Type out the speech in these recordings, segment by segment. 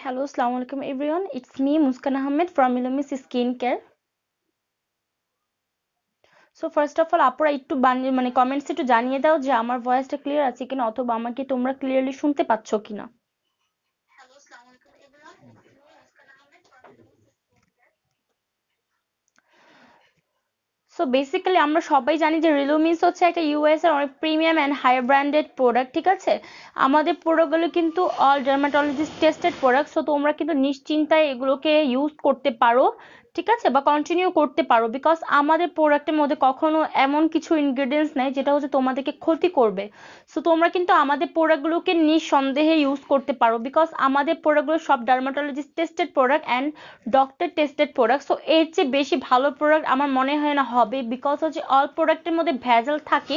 Hello, Assalamu Alaikum everyone. It's me Muskan Ahmed from skin care so first of all আপনারা একটু মানে comments একটু জানিয়ে দাও যে আমার ভয়েসটা ক্লিয়ার আছে কিনা অথবা আমাকে তোমরা ক্লিয়ারলি শুনতে পাচ্ছ কিনা সো বেসিক্যালি আমরা সবাই জানি যে রিলো হচ্ছে একটা ইউএস এর অনেক premium and high branded product ঠিক আছে আমাদের প্রোডাক্টগুলো কিন্তু all dermatologist tested product so তোমরা কিন্তু নিশ্চিন্তায় এগুলোকে ইউজ করতে পারো ঠিক আছে বা কন্টিনিউ করতে পারো বিকজ আমাদের প্রোডাক্টের মধ্যে কখনো এমন কিছু ইনগ্রেডিয়েন্টস নেই যেটা হচ্ছে তোমাদেরকে ক্ষতি করবে সো তোমরা কিন্তু আমাদের প্রোডাক্টগুলোকে নিঃসন্দেহে ইউজ করতে পারো বিকজ আমাদের প্রোডাক্টগুলো সব dermatologist tested product and doctor tested product so এর চেয়ে বেশি ভালো প্রোডাক্ট আমার মনে হয় না হবে বিকজ হচ্ছে অল প্রোডাক্টের মধ্যে ভেজাল থাকে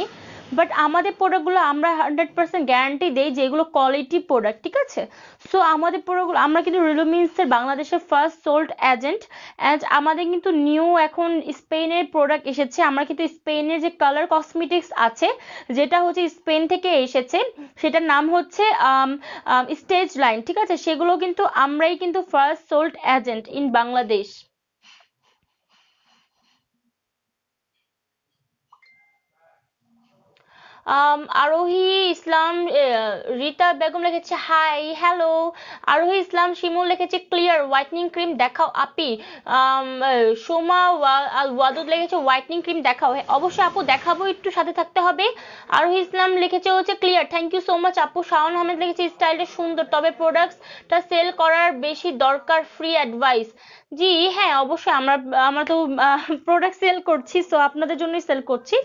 বাট আমাদের প্রোডাক্টগুলো আমরা হান্ড্রেড পার্সেন্ট গ্যারান্টি দেই যে এগুলো কোয়ালিটি প্রোডাক্ট ঠিক আছে সো আমাদের প্রোডাক্টগুলো আমরা কিন্তু রিলুমিন্সের বাংলাদেশের ফার্স্ট সোল্ড এজেন্ট অ্যান্ড আমাদের কিন্তু নিউ এখন স্পেনের প্রোডাক্ট এসেছে আমরা কিন্তু স্পেনের যে কালার কসমেটিক্স আছে যেটা হচ্ছে স্পেন থেকে এসেছে সেটার নাম হচ্ছে স্টেজ um, লাইন um, ঠিক আছে সেগুলো কিন্তু আমরাই কিন্তু first sold agent in Bangladesh Arohi Islam Rita Begum লিখেছে হাই হ্যালো আরোহী ইসলাম শিমুল লিখেছে ক্লিয়ার হোয়াইটনিং ক্রিম দেখাও আপি সোমা ওয়াদুদ লিখেছে হোয়াইটনিং ক্রিম দেখাও হ্যাঁ, অবশ্যই আপু দেখাবো একটু সাথে থাকতে হবে আরোহী ইসলাম লিখেছে হচ্ছে clear thank you so much আপু শাওন আহমেদ লিখেছে স্টাইলটা সুন্দর তবে প্রোডাক্টসটা সেল করার বেশি দরকার ফ্রি অ্যাডভাইস জি হ্যাঁ অবশ্যই আমরা আমরা তো প্রোডাক্ট সেল করছি সো আপনাদের জন্যই সেল করছি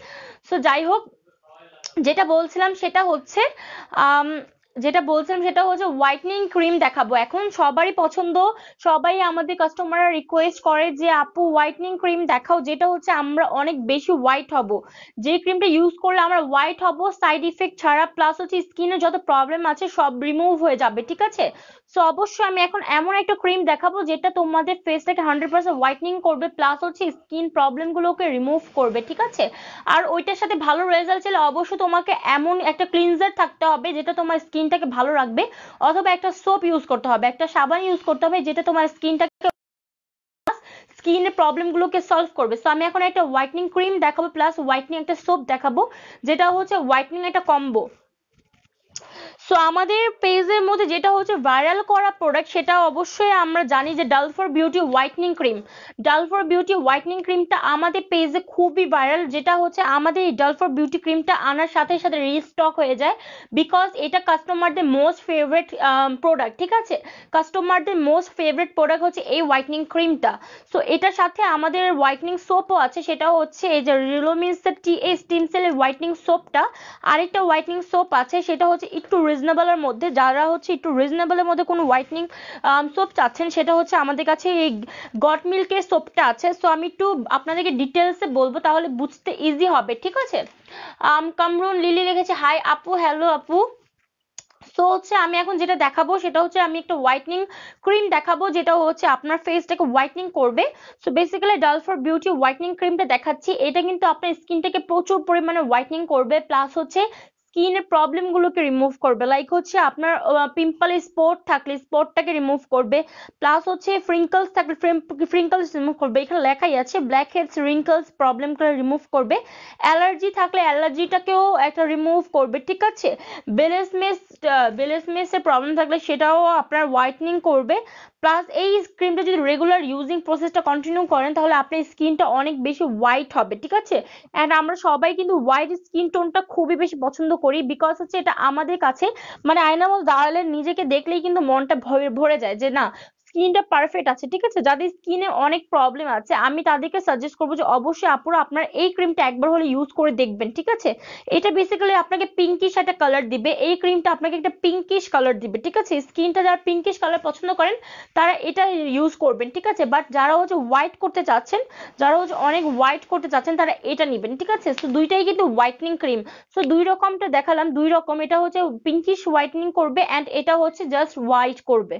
সো যাই হোক যেটা বলছিলাম সেটা হচ্ছে যেটা বলছিলাম সেটা হচ্ছে হোয়াইটনিং ক্রিম দেখাবো এখন সবারই পছন্দ সবাই আমাদের কাস্টমাররা রিকোয়েস্ট করে যে আপু হোয়াইটনিং ক্রিম দেখাও যেটা হচ্ছে আমরা অনেক বেশি হোয়াইট হব যে ক্রিমটা ইউজ করলে আমরা হোয়াইট হব সাইড ইফেক্ট ছাড়া প্লাস হচ্ছে স্কিনে যত প্রবলেম আছে সব রিমুভ হয়ে যাবে ঠিক আছে সো অবশ্যই আমি এখন এমন একটা ক্রিম দেখাবো যেটা তোমাদের ফেসটাকে হান্ড্রেড পার্সেন্ট হোয়াইটনিং করবে প্লাস হচ্ছে স্কিন প্রবলেমগুলোকে রিমুভ করবে ঠিক আছে আর ওইটার সাথে ভালো রেজাল্ট চাইলে অবশ্যই তোমাকে এমন একটা ক্লিনজার থাকতে হবে যেটা তোমার স্কিনটাকে ভালো রাখবে অথবা একটা সোপ ইউজ করতে হবে একটা সাবান ইউজ করতে হবে যেটা তোমার স্কিনটাকে স্কিনের প্রবলেমগুলোকে সলভ করবে সো আমি এখন একটা হোয়াইটনিং ক্রিম দেখাবো প্লাস হোয়াইটনিং একটা সোপ দেখাবো যেটা হচ্ছে হোয়াইটনিং একটা কম্বো সো আমাদের পেজের মধ্যে যেটা হচ্ছে ভাইরাল করা প্রোডাক্ট সেটা অবশ্যই আমরা জানি যে ডাল ফর বিউটি হোয়াইটনিং ক্রিম ডাল ফর বিউটি হোয়াইটনিং ক্রিমটা আমাদের পেজে খুবই ভাইরাল যেটা হচ্ছে আমাদের এই ডাল ফর বিউটি ক্রিমটা আনার সাথে সাথে রিস্টক হয়ে যায় বিকজ এটা কাস্টমারদের মোস্ট ফেভারেট প্রোডাক্ট ঠিক আছে কাস্টমারদের মোস্ট ফেভারেট প্রোডাক্ট হচ্ছে এই হোয়াইটনিং ক্রিমটা সো এটার সাথে আমাদের হোয়াইটনিং সোপও আছে সেটা হচ্ছে এই যে রিলোমিন্সের টি এ স্টিমসেলের হোয়াইটনিং সোপটা আরেকটা হোয়াইটনিং সোপ আছে সেটা হচ্ছে একটু রিজনেবলের মধ্যে যারা হচ্ছে একটু রিজনেবলের মধ্যে কোনো হোয়াইটনিং সোপ চাচ্ছেন সেটা হচ্ছে আমাদের কাছে এই গট মিল্কের সোপটা আছে সো আমি একটু আপনাদেরকে ডিটেলসে বলবো তাহলে বুঝতে ইজি হবে ঠিক আছে কামরুন লিলি লিখেছে হাই আপু হ্যালো আপু তো হচ্ছে আমি এখন যেটা দেখাবো সেটা হচ্ছে আমি একটা হোয়াইটনিং ক্রিম দেখাবো যেটা হচ্ছে আপনার ফেসটাকে হোয়াইটনিং করবে সো বেসিক্যালি ডাল ফর বিউটি হোয়াইটনিং ক্রিমটা দেখাচ্ছি এটা কিন্তু আপনার স্কিনটাকে প্রচুর পরিমাণে হোয়াইটনিং করবে প্লাস হচ্ছে প্রবলেম গুলোকে রিমুভ করবে লাইক হচ্ছে আপনার পিম্পল স্পট থাকলে স্পটটাকে রিমুভ করবে প্লাস হচ্ছে ফ্রিঙ্কলস থাকলে ফ্রিঙ্কলস রিমুভ করবে এখানে লেখাই আছে ব্ল্যাক হেডস রিঙ্কলস প্রবলেমগুলো রিমুভ করবে অ্যালার্জি থাকলে অ্যালার্জিটাকেও একটা রিমুভ করবে ঠিক আছে বেলেসমেস বেলেসমেসের প্রবলেম থাকলে সেটাও আপনার হোয়াইটনিং করবে প্লাস এই ক্রিমটা যদি রেগুলার ইউজিং প্রসেসটা কন্টিনিউ করেন তাহলে আপনার স্কিনটা অনেক বেশি হোয়াইট হবে ঠিক আছে অ্যান্ড আমরা সবাই কিন্তু হোয়াইট স্কিন টোনটা খুবই বেশি পছন্দ করি বিকজ হচ্ছে এটা আমাদের কাছে মানে আয়নামল দাঁড়ালে নিজেকে দেখলেই কিন্তু মনটা ভরে যায় যে না স্কিনটা পারফেক্ট আছে ঠিক আছে যাদের স্কিনে অনেক প্রবলেম আছে আমি তাদেরকে সাজেস্ট করবো যে অবশ্যই আপুরা আপনার এই ক্রিমটা একবার হলে ইউজ করে দেখবেন ঠিক আছে এটা বেসিক্যালি আপনাকে পিঙ্কিশ একটা কালার দিবে এই ক্রিমটা আপনাকে একটা পিঙ্কিশ কালার দিবে ঠিক আছে স্কিনটা যারা পিঙ্কিশ কালার পছন্দ করেন তারা এটা ইউজ করবেন ঠিক আছে বাট যারা হচ্ছে হোয়াইট করতে চাচ্ছেন যারা হচ্ছে অনেক হোয়াইট করতে চাচ্ছেন তারা এটা নেবেন ঠিক আছে সো দুইটাই কিন্তু হোয়াইটনিং ক্রিম সো দুই রকমটা দেখালাম দুই রকম এটা হচ্ছে পিঙ্কিশ হোয়াইটনিং করবে অ্যান্ড এটা হচ্ছে জাস্ট হোয়াইট করবে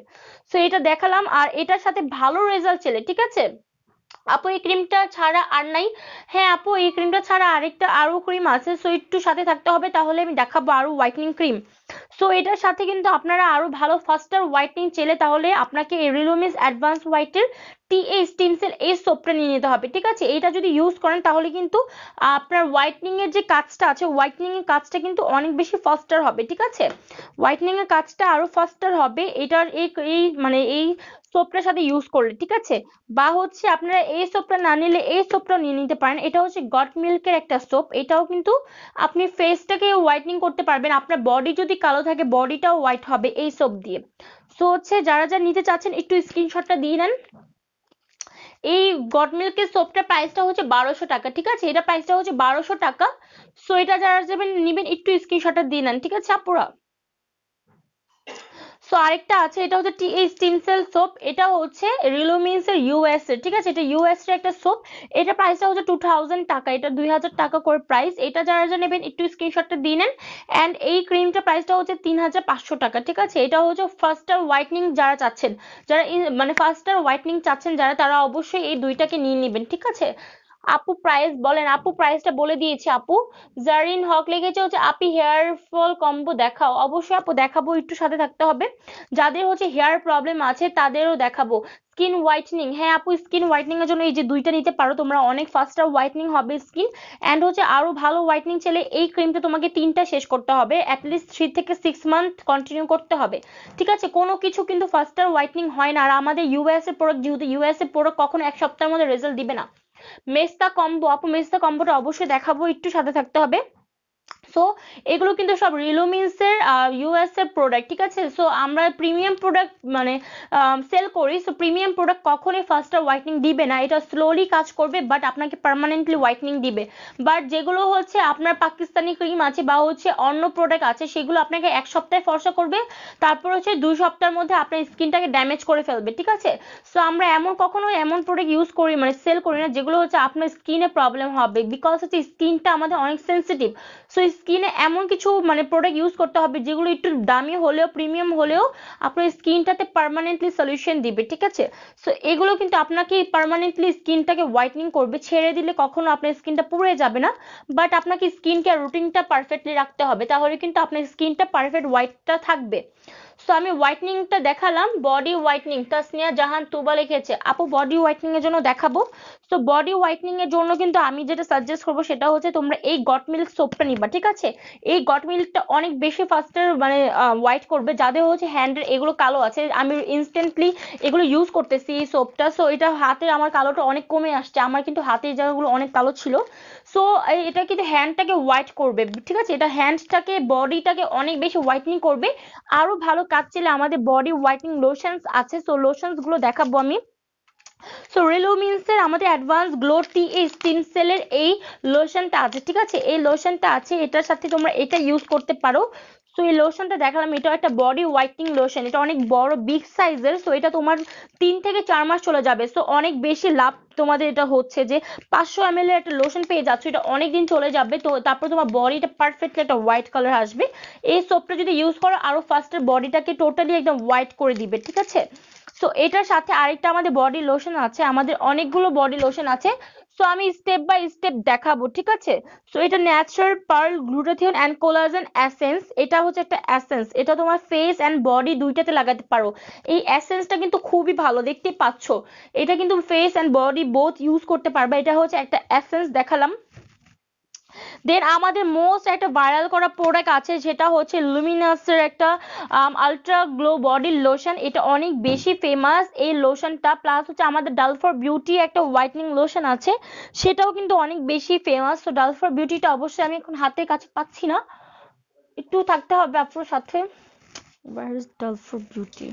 সো এটা দেখালাম করলাম আর এটার সাথে ভালো রেজাল্ট ছেলে ঠিক আছে আপু এই ক্রিমটা ছাড়া আর নাই হ্যাঁ আপু এই ক্রিমটা ছাড়া আরেকটা আরো ক্রিম আছে সো একটু সাথে থাকতে হবে তাহলে আমি দেখাবো আরও হোয়াইটনিং ক্রিম সো এটার সাথে কিন্তু আপনারা আরো ভালো ফাস্টার হোয়াইটনিং চেলে তাহলে আপনাকে রিলোমিস অ্যাডভান্স হোয়াইটের এই স্টিম সেল এই সোপটা নিয়ে নিতে হবে ঠিক আছে এটা যদি ইউজ করেন তাহলে কিন্তু আপনার হোয়াইটনিং এর যে কাজটা আছে হোয়াইটনিং এর কাজটা কিন্তু অনেক বেশি ফাস্টার হবে ঠিক আছে হোয়াইটনিং এর কাজটা আরো ফাস্টার হবে এটার এই মানে এই সোপটার সাথে ইউজ করলে ঠিক আছে বা হচ্ছে আপনারা এই সোপটা না নিলে এই সোপটা নিয়ে নিতে পারেন এটা হচ্ছে গট মিল্কের একটা সোপ এটাও কিন্তু আপনি ফেসটাকে হোয়াইটনিং করতে পারবেন আপনার বডি যদি কালো থাকে বডিটাও হোয়াইট হবে এই সোপ দিয়ে সো হচ্ছে যারা যারা নিতে চাচ্ছেন একটু স্ক্রিনশটটা দিয়ে নেন এই গট মিল্কের সোপটার প্রাইসটা হচ্ছে বারোশো টাকা ঠিক আছে এটা প্রাইসটা হচ্ছে বারোশো টাকা সো এটা যারা যাবেন নেবেন একটু স্ক্রিনশটটা দিয়ে নেন ঠিক আছে আপুরা সো আরেকটা আছে এটা হচ্ছে টি স্টিম সেল সোপ এটা হচ্ছে রিলোমিন্স এর ইউএস এর ঠিক আছে এটা ইউএস এর একটা সোপ এটা প্রাইসটা হচ্ছে টু থাউজেন্ড টাকা এটা দুই হাজার টাকা করে প্রাইস এটা যারা যারা নেবেন একটু স্ক্রিনশটটা দিয়ে নেন অ্যান্ড এই ক্রিমটা প্রাইসটা হচ্ছে তিন হাজার পাঁচশো টাকা ঠিক আছে এটা হচ্ছে ফার্স্টার হোয়াইটনিং যারা চাচ্ছেন যারা মানে ফার্স্টার হোয়াইটনিং চাচ্ছেন যারা তারা অবশ্যই এই দুইটাকে নিয়ে নেবেন ঠিক আছে আপু প্রাইস বলেন আপু প্রাইসটা বলে দিয়েছি আপু জারিন হক লিখেছে হচ্ছে আপি হেয়ার ফল কম্বো দেখাও অবশ্যই আপু দেখাবো একটু সাথে থাকতে হবে যাদের হচ্ছে হেয়ার প্রবলেম আছে তাদেরও দেখাবো স্কিন হোয়াইটনিং হ্যাঁ আপু স্কিন হোয়াইটনিং এর জন্য এই যে দুইটা নিতে পারো তোমরা অনেক ফাস্টার হোয়াইটনিং হবে স্কিন এন্ড হচ্ছে আরো ভালো হোয়াইটনিং চাইলে এই ক্রিমটা তোমাকে তিনটা শেষ করতে হবে অ্যাটলিস্ট থ্রি থেকে সিক্স মান্থ কন্টিনিউ করতে হবে ঠিক আছে কোনো কিছু কিন্তু ফাস্টার হোয়াইটনিং হয় না আর আমাদের ইউএস এর প্রোডাক্ট যেহেতু ইউএস এর প্রোডাক্ট কখনো এক সপ্তাহের মধ্যে রেজাল্ট দিবে না মেস্তা কম্বো আপু মেস্তা কম্বোটা অবশ্যই দেখাবো একটু সাথে থাকতে হবে সো এগুলো কিন্তু সব রিলুমিন্সের ইউএস এর প্রোডাক্ট ঠিক আছে সো আমরা প্রিমিয়াম প্রোডাক্ট মানে সেল করি সো প্রিমিয়াম প্রোডাক্ট কখনোই ফার্স্ট আর হোয়াইটনিং দিবে না এটা স্লোলি কাজ করবে বাট আপনাকে পার্মানেন্টলি হোয়াইটনিং দিবে বাট যেগুলো হচ্ছে আপনার পাকিস্তানি ক্রিম আছে বা হচ্ছে অন্য প্রোডাক্ট আছে সেগুলো আপনাকে এক সপ্তাহে ফর্সা করবে তারপর হচ্ছে দুই সপ্তাহের মধ্যে আপনার স্কিনটাকে ড্যামেজ করে ফেলবে ঠিক আছে সো আমরা এমন কখনো এমন প্রোডাক্ট ইউজ করি মানে সেল করি না যেগুলো হচ্ছে আপনার স্কিনে প্রবলেম হবে বিকজ হচ্ছে স্কিনটা আমাদের অনেক সেন্সিটিভ সো স্কিনে এমন কিছু মানে প্রোডাক্ট ইউজ করতে হবে যেগুলো একটু দামি হলেও প্রিমিয়াম হলেও আপনার স্কিনটাতে পার্মানেন্টলি সলিউশন দিবে ঠিক আছে সো এগুলো কিন্তু আপনাকে পার্মানেন্টলি স্কিনটাকে হোয়াইটনিং করবে ছেড়ে দিলে কখনো আপনার স্কিনটা পুড়ে যাবে না বাট আপনাকে স্কিন কেয়ার রুটিনটা পারফেক্টলি রাখতে হবে তাহলে কিন্তু আপনার স্কিনটা পারফেক্ট হোয়াইটটা থাকবে সো আমি হোয়াইটনিংটা দেখালাম বডি হোয়াইটনিং তাসনিয়া জাহান তুবা লিখেছে আপু বডি হোয়াইটনিং এর জন্য দেখাবো তো বডি হোয়াইটনিং এর জন্য কিন্তু আমি যেটা সাজেস্ট করবো সেটা হচ্ছে তোমরা এই গট মিল্ক সোপটা নিবা ঠিক আছে এই গট মিল্কটা অনেক বেশি ফাস্টার মানে হোয়াইট করবে যাদের হচ্ছে হ্যান্ডের এগুলো কালো আছে আমি ইনস্ট্যান্টলি এগুলো ইউজ করতেছি এই সোপটা সো এটা হাতে আমার কালোটা অনেক কমে আসছে আমার কিন্তু হাতের জায়গাগুলো অনেক কালো ছিল সো এটা কিন্তু হ্যান্ডটাকে হোয়াইট করবে ঠিক আছে এটা হ্যান্ডটাকে বডিটাকে অনেক বেশি হোয়াইটনিং করবে আরো ভালো কাজ ছিল আমাদের বডি হোয়াইটনিং লোশনস আছে সো লোশন গুলো দেখাবো আমি সো রেলোমিনসের আমাদের অ্যাডভান্স গ্লো টি এই স্কিন সেলের এই লোশনটা আছে ঠিক আছে এই লোশনটা আছে এটার সাথে তোমরা এটা ইউজ করতে পারো সো এই লোশনটা দেখালাম এটা একটা বডি হোয়াইটনিং লোশন এটা অনেক বড় বিগ সাইজের সো এটা তোমার তিন থেকে চার মাস চলে যাবে সো অনেক বেশি লাভ তোমাদের এটা হচ্ছে যে পাঁচশো এম এল একটা লোশন পেয়ে যাচ্ছ এটা অনেক দিন চলে যাবে তো তারপর তোমার বডিটা পারফেক্টলি একটা হোয়াইট কালার আসবে এই সোপটা যদি ইউজ করো আরও ফার্স্টের বডিটাকে টোটালি একদম হোয়াইট করে দিবে ঠিক আছে সো এটার সাথে আরেকটা আমাদের বডি লোশন আছে আমাদের অনেকগুলো বডি লোশন আছে সো আমি স্টেপ বাই স্টেপ দেখাবো ঠিক আছে সো এটা natural pearl glutathione and collagen essence এটা হচ্ছে একটা অ্যাসেন্স এটা তোমার ফেস অ্যান্ড বডি দুইটাতে লাগাতে পারো এই অ্যাসেন্সটা কিন্তু খুবই ভালো দেখতে পাচ্ছ এটা কিন্তু face and body both use করতে পারবে এটা হচ্ছে একটা অ্যাসেন্স দেখালাম দেন আমাদের মোস্ট একটা ভাইরাল করা প্রোডাক্ট আছে যেটা হচ্ছে লুমিনাসের একটা আলট্রা গ্লো বডি লোশন এটা অনেক বেশি ফেমাস এই লোশনটা প্লাস হচ্ছে আমাদের ডালফর বিউটি একটা হোয়াইটনিং লোশন আছে সেটাও কিন্তু অনেক বেশি ফেমাস তো ডালফর বিউটিটা অবশ্যই আমি এখন হাতের কাছে পাচ্ছি না একটু থাকতে হবে আপনার সাথে ডালফর বিউটি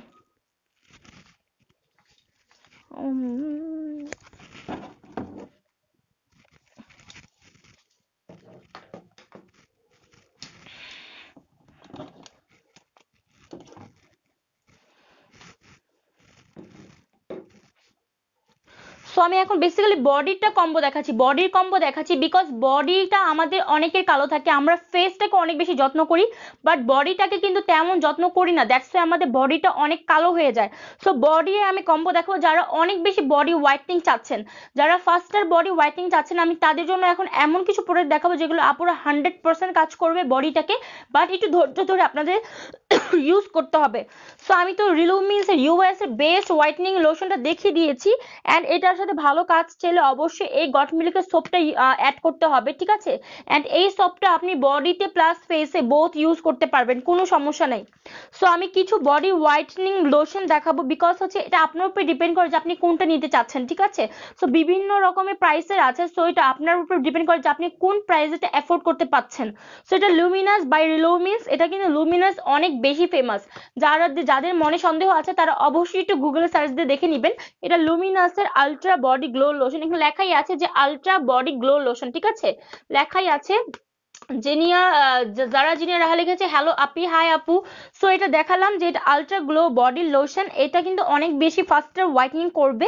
সো আমি এখন বেসিক্যালি বডিটা কম্বো দেখাচ্ছি বডির কম্বো দেখাচ্ছি বিকজ বডিটা আমাদের অনেকের কালো থাকে আমরা ফেসটাকে অনেক বেশি যত্ন করি বাট বডিটাকে কিন্তু তেমন যত্ন করি না দ্যাটস ওয়াই আমাদের বডিটা অনেক কালো হয়ে যায় সো বডি আমি কম্বো দেখাবো যারা অনেক বেশি বডি হোয়াইটনিং চাচ্ছেন যারা ফার্স্টার বডি হোয়াইটনিং চাচ্ছেন আমি তাদের জন্য এখন এমন কিছু প্রোডাক্ট দেখাবো যেগুলো আপুরো হান্ড্রেড পার্সেন্ট কাজ করবে বডিটাকে বাট একটু ধৈর্য ধরে আপনাদের ইউজ করতে হবে সো আমি তো রিলুমিন্স ইউএস এর বেস্ট হোয়াইটনিং লোশনটা দেখিয়ে দিয়েছি অ্যান্ড এটার যদি ভালো কাজ চাইলে অবশ্যই এই গট মিল্কে সোপটা অ্যাড করতে হবে ঠিক আছে অ্যান্ড এই সোপটা আপনি বডিতে প্লাস ফেসে বোথ ইউজ করতে পারবেন কোনো সমস্যা নাই সো আমি কিছু বডি হোয়াইটনিং লোশন দেখাবো বিকজ হচ্ছে এটা আপনার উপর ডিপেন্ড করে যে আপনি কোনটা নিতে চাচ্ছেন ঠিক আছে সো বিভিন্ন রকমের প্রাইসের আছে সো এটা আপনার উপর ডিপেন্ড করে যে আপনি কোন প্রাইসে এটা অ্যাফোর্ড করতে পাচ্ছেন সো এটা লুমিনাস বাই লুমিস এটা কিন্তু লুমিনাস অনেক বেশি ফেমাস যারা যাদের মনে সন্দেহ আছে তারা অবশ্যই একটু গুগলে সার্চ দিয়ে দেখে নেবেন এটা লুমিনাসের ultra ultra body glow lotion এখানে লেখাই আছে যে আলট্রা বডি গ্লো লোশন ঠিক আছে লেখাই আছে জেনিয়া যারা জিনিয়া রাহা লিখেছে হ্যালো আপি হাই আপু সো এটা দেখালাম যে এটা আলট্রা গ্লো বডি লোশন এটা কিন্তু অনেক বেশি ফাস্টার হোয়াইটনিং করবে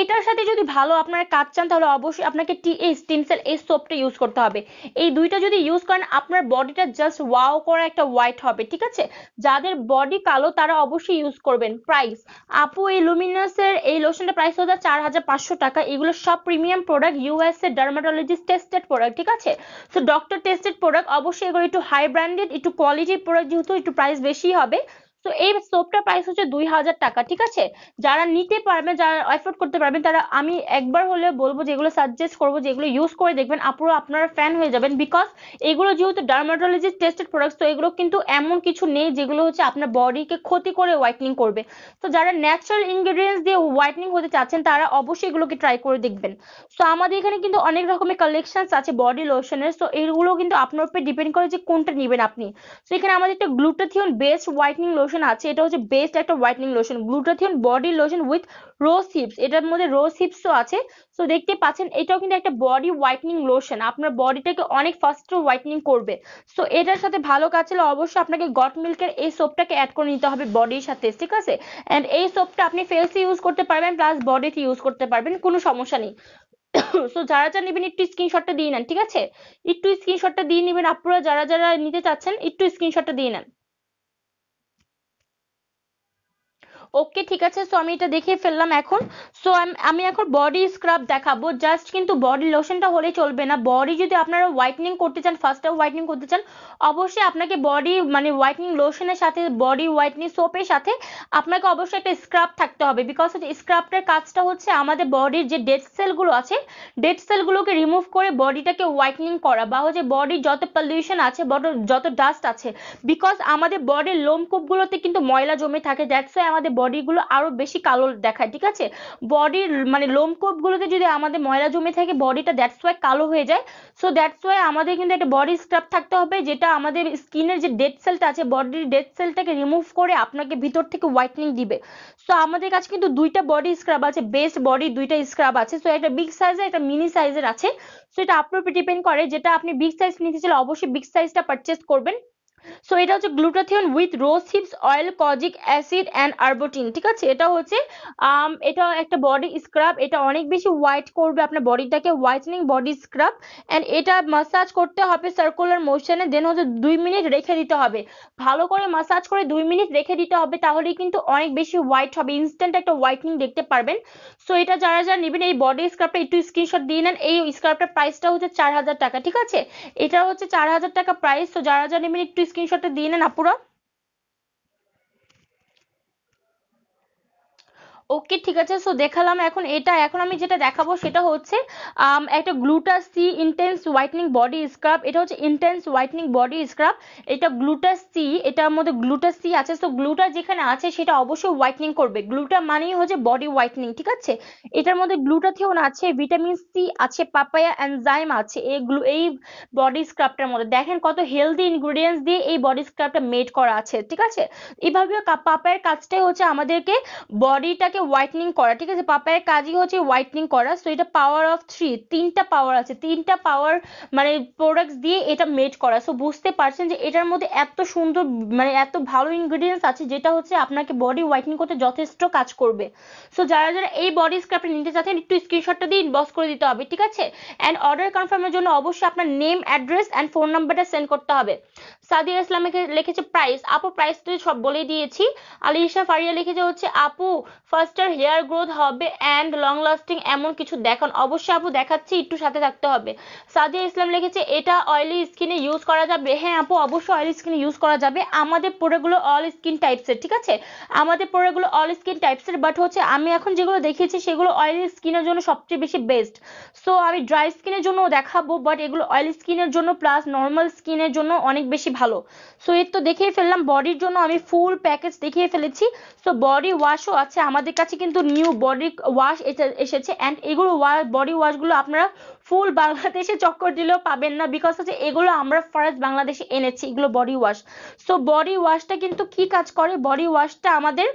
এটার সাথে যদি ভালো আপনারা কাজ চান তাহলে অবশ্যই আপনাকে টি টিএ স্টিমসেল এই সোপটা ইউজ করতে হবে এই দুইটা যদি ইউজ করেন আপনার বডিটা জাস্ট ওয়াও করা একটা হোয়াইট হবে ঠিক আছে যাদের বডি কালো তারা অবশ্যই ইউজ করবেন প্রাইস আপু এই লুমিনাসের এই লোশনটা প্রাইস হচ্ছে চার হাজার পাঁচশো টাকা এগুলো সব premium product USA dermatologist tested product ঠিক আছে so doctor test listed product অবশ্যই এগুলো একটু হাই ব্র্যান্ডেড একটু কোয়ালিটির প্রোডাক্ট যেহেতু একটু প্রাইস বেশি হবে তো এই সোপটা প্রাইস হচ্ছে দুই হাজার টাকা ঠিক আছে যারা নিতে পারবেন যারা অ্যাফোর্ড করতে পারবেন তারা আমি একবার হলে বলবো যেগুলো সাজেস্ট করবো যেগুলো ইউজ করে দেখবেন আপু আপনারা ফ্যান হয়ে যাবেন বিকজ এগুলো যেহেতু ডার্মাটোলজি টেস্টেড প্রোডাক্টস তো এগুলো কিন্তু এমন কিছু নেই যেগুলো হচ্ছে আপনার বডিকে ক্ষতি করে হোয়াইটনিং করবে তো যারা ন্যাচারাল ইনগ্রেডিয়েন্টস দিয়ে হোয়াইটনিং হতে চাচ্ছেন তারা অবশ্যই এগুলোকে ট্রাই করে দেখবেন সো আমাদের এখানে কিন্তু অনেক রকমের কালেকশনস আছে বডি লোশনের সো এগুলো কিন্তু আপনার উপর ডিপেন্ড করে যে কোনটা নেবেন আপনি তো এখানে আমাদের একটা glutathione based whitening lotion lotion আছে এটা হচ্ছে বেস্ট একটা whitening lotion glutathione body lotion with rose hips এটার মধ্যে রোজ হিপসও আছে সো দেখতে পাচ্ছেন এটাও কিন্তু একটা বডি হোয়াইটনিং লোশন আপনার বডিটাকে অনেক ফাস্টার হোয়াইটনিং করবে সো এটার সাথে ভালো কাজ হলে অবশ্যই আপনাকে গট মিল্কের এই সোপটাকে অ্যাড করে নিতে হবে বডির সাথে ঠিক আছে অ্যান্ড এই সোপটা আপনি ফেসে ইউজ করতে পারবেন প্লাস বডিতে ইউজ করতে পারবেন কোনো সমস্যা নেই সো যারা যারা নেবেন একটু স্ক্রিনশটটা দিয়ে নেন ঠিক আছে একটু স্ক্রিনশটটা দিয়ে নেবেন আপনারা যারা যারা নিতে চাচ্ছেন একটু স্ক্রিনশটটা দিয়ে নেন ওকে ঠিক আছে সো আমি এটা দেখিয়ে ফেললাম এখন সো আমি এখন বডি স্ক্রাব দেখাবো জাস্ট কিন্তু বডি লোশনটা হলে চলবে না বডি যদি আপনারা হোয়াইটনিং করতে চান ফার্স্টে হোয়াইটনিং করতে চান অবশ্যই আপনাকে বডি মানে হোয়াইটনিং লোশনের সাথে বডি হোয়াইটনিং সোপের সাথে আপনাকে অবশ্যই একটা স্ক্রাব থাকতে হবে বিকজ হচ্ছে স্ক্রাবটার কাজটা হচ্ছে আমাদের বডির যে ডেড সেলগুলো আছে ডেড সেলগুলোকে রিমুভ করে বডিটাকে হোয়াইটনিং করা বা হচ্ছে বডির যত পলিউশন আছে বড় যত ডাস্ট আছে বিকজ আমাদের বডির লোমকূপগুলোতে কিন্তু ময়লা জমে থাকে দ্যাটস আমাদের বডিগুলো আরো বেশি কালো দেখায় ঠিক আছে বডির মানে গুলোতে যদি আমাদের ময়লা জমে থাকে বডিটা দ্যাটস ওয়াই কালো হয়ে যায় সো দ্যাটস ওয়াই আমাদের কিন্তু একটা বডি স্ক্রাব থাকতে হবে যেটা আমাদের স্কিনের যে ডেড সেলটা আছে বডির ডেড সেলটাকে রিমুভ করে আপনাকে ভিতর থেকে হোয়াইটনিং দিবে সো আমাদের কাছে কিন্তু দুইটা বডি স্ক্রাব আছে বেস্ট বডি দুইটা স্ক্রাব আছে সো একটা বিগ সাইজের একটা মিনি সাইজের আছে সো এটা আপনার উপর ডিপেন্ড করে যেটা আপনি বিগ সাইজ নিতে চাইলে অবশ্যই বিগ সাইজটা পারচেস করবেন সো এটা হচ্ছে glutathione with rose hips oil kojic acid and arbutin ঠিক আছে এটা হচ্ছে এটা একটা বডি স্ক্রাব এটা অনেক বেশি হোয়াইট করবে আপনার বডিটাকে হোয়াইটনিং বডি স্ক্রাব অ্যান্ড এটা মাসাজ করতে হবে সার্কুলার মোশনে দেন হচ্ছে দুই মিনিট রেখে দিতে হবে ভালো করে মাসাজ করে দুই মিনিট রেখে দিতে হবে তাহলেই কিন্তু অনেক বেশি হোয়াইট হবে ইনস্ট্যান্ট একটা হোয়াইটনিং দেখতে পারবেন সো এটা যারা যারা নেবেন এই বডি স্ক্রাবটা একটু স্ক্রিনশট দিয়ে নেন এই স্ক্রাবটার প্রাইসটা হচ্ছে চার হাজার টাকা ঠিক আছে এটা হচ্ছে চার হাজার টাকা প্রাইস তো যারা যারা নেবেন একটু স্ক্রিনশটটা দিয়ে নেন আপুরা ওকে ঠিক আছে সো দেখালাম এখন এটা এখন আমি যেটা দেখাবো সেটা হচ্ছে um, একটা glutas C intense whitening body scrub এটা হচ্ছে ইন্টেন্স হোয়াইটনিং বডি স্ক্রাব এটা গ্লুটাস সি এটার মধ্যে গ্লুটাস সি আছে সো গ্লুটা যেখানে আছে সেটা অবশ্যই হোয়াইটনিং করবে গ্লুটা মানেই হচ্ছে বডি হোয়াইটনিং ঠিক আছে এটার মধ্যে গ্লুটাথিওন আছে ভিটামিন সি আছে পাপায়া অ্যানজাইম আছে এই গ্লু এই বডি স্ক্রাবটার মধ্যে দেখেন কত হেলদি ইনগ্রিডিয়েন্টস দিয়ে এই বডি স্ক্রাবটা মেড করা আছে ঠিক আছে এভাবে পাপায়ের কাজটাই হচ্ছে আমাদেরকে বডিটা পাপায়াটাকে হোয়াইটনিং করা ঠিক আছে পাপায়ের কাজই হচ্ছে হোয়াইটনিং করা সো এটা পাওয়ার অফ থ্রি তিনটা পাওয়ার আছে তিনটা পাওয়ার মানে প্রোডাক্টস দিয়ে এটা মেড করা সো বুঝতে পারছেন যে এটার মধ্যে এত সুন্দর মানে এত ভালো ইনগ্রিডিয়েন্টস আছে যেটা হচ্ছে আপনাকে বডি হোয়াইটনিং করতে যথেষ্ট কাজ করবে সো যারা যারা এই বডি স্ক্রাবটা নিতে চাচ্ছেন একটু স্ক্রিনশটটা দিয়ে ইনবক্স করে দিতে হবে ঠিক আছে অ্যান্ড অর্ডার কনফার্মের জন্য অবশ্যই আপনার নেম অ্যাড্রেস অ্যান্ড ফোন নাম্বারটা সেন্ড করতে হবে সাদিয়া ইসলাম লিখেছে প্রাইস আপু প্রাইস তো সব বলে দিয়েছি আলিশা ফারিয়া লিখেছে হচ্ছে আপু ফার্স্টার হেয়ার গ্রোথ হবে অ্যান্ড লং লাস্টিং এমন কিছু দেখান অবশ্যই আপু দেখাচ্ছি একটু সাথে থাকতে হবে সাদিয়া ইসলাম লিখেছে এটা অয়েলি স্কিনে ইউজ করা যাবে হ্যাঁ আপু অবশ্যই অয়েলি স্কিনে ইউজ করা যাবে আমাদের প্রোডাক্টগুলো অল স্কিন টাইপসের ঠিক আছে আমাদের প্রোডাক্টগুলো অল স্কিন টাইপসের বাট হচ্ছে আমি এখন যেগুলো দেখিয়েছি সেগুলো অয়েলি স্কিনের জন্য সবচেয়ে বেশি বেস্ট সো আমি ড্রাই স্কিনের জন্য দেখাবো বাট এগুলো অয়েলি স্কিনের জন্য প্লাস নর্মাল স্কিনের জন্য অনেক বেশি ভালো সো এর তো দেখিয়ে ফেললাম বডির জন্য আমি ফুল প্যাকেজ দেখিয়ে ফেলেছি সো বডি ওয়াশও আছে আমাদের কাছে কিন্তু নিউ বডি ওয়াশ এসেছে অ্যান্ড এগুলো বডি ওয়াশগুলো আপনারা ফুল বাংলাদেশে চক্কর দিলেও পাবেন না বিকজ হচ্ছে এগুলো আমরা ফার্স্ট বাংলাদেশে এনেছি এগুলো বডি ওয়াশ সো বডি ওয়াশটা কিন্তু কি কাজ করে বডি ওয়াশটা আমাদের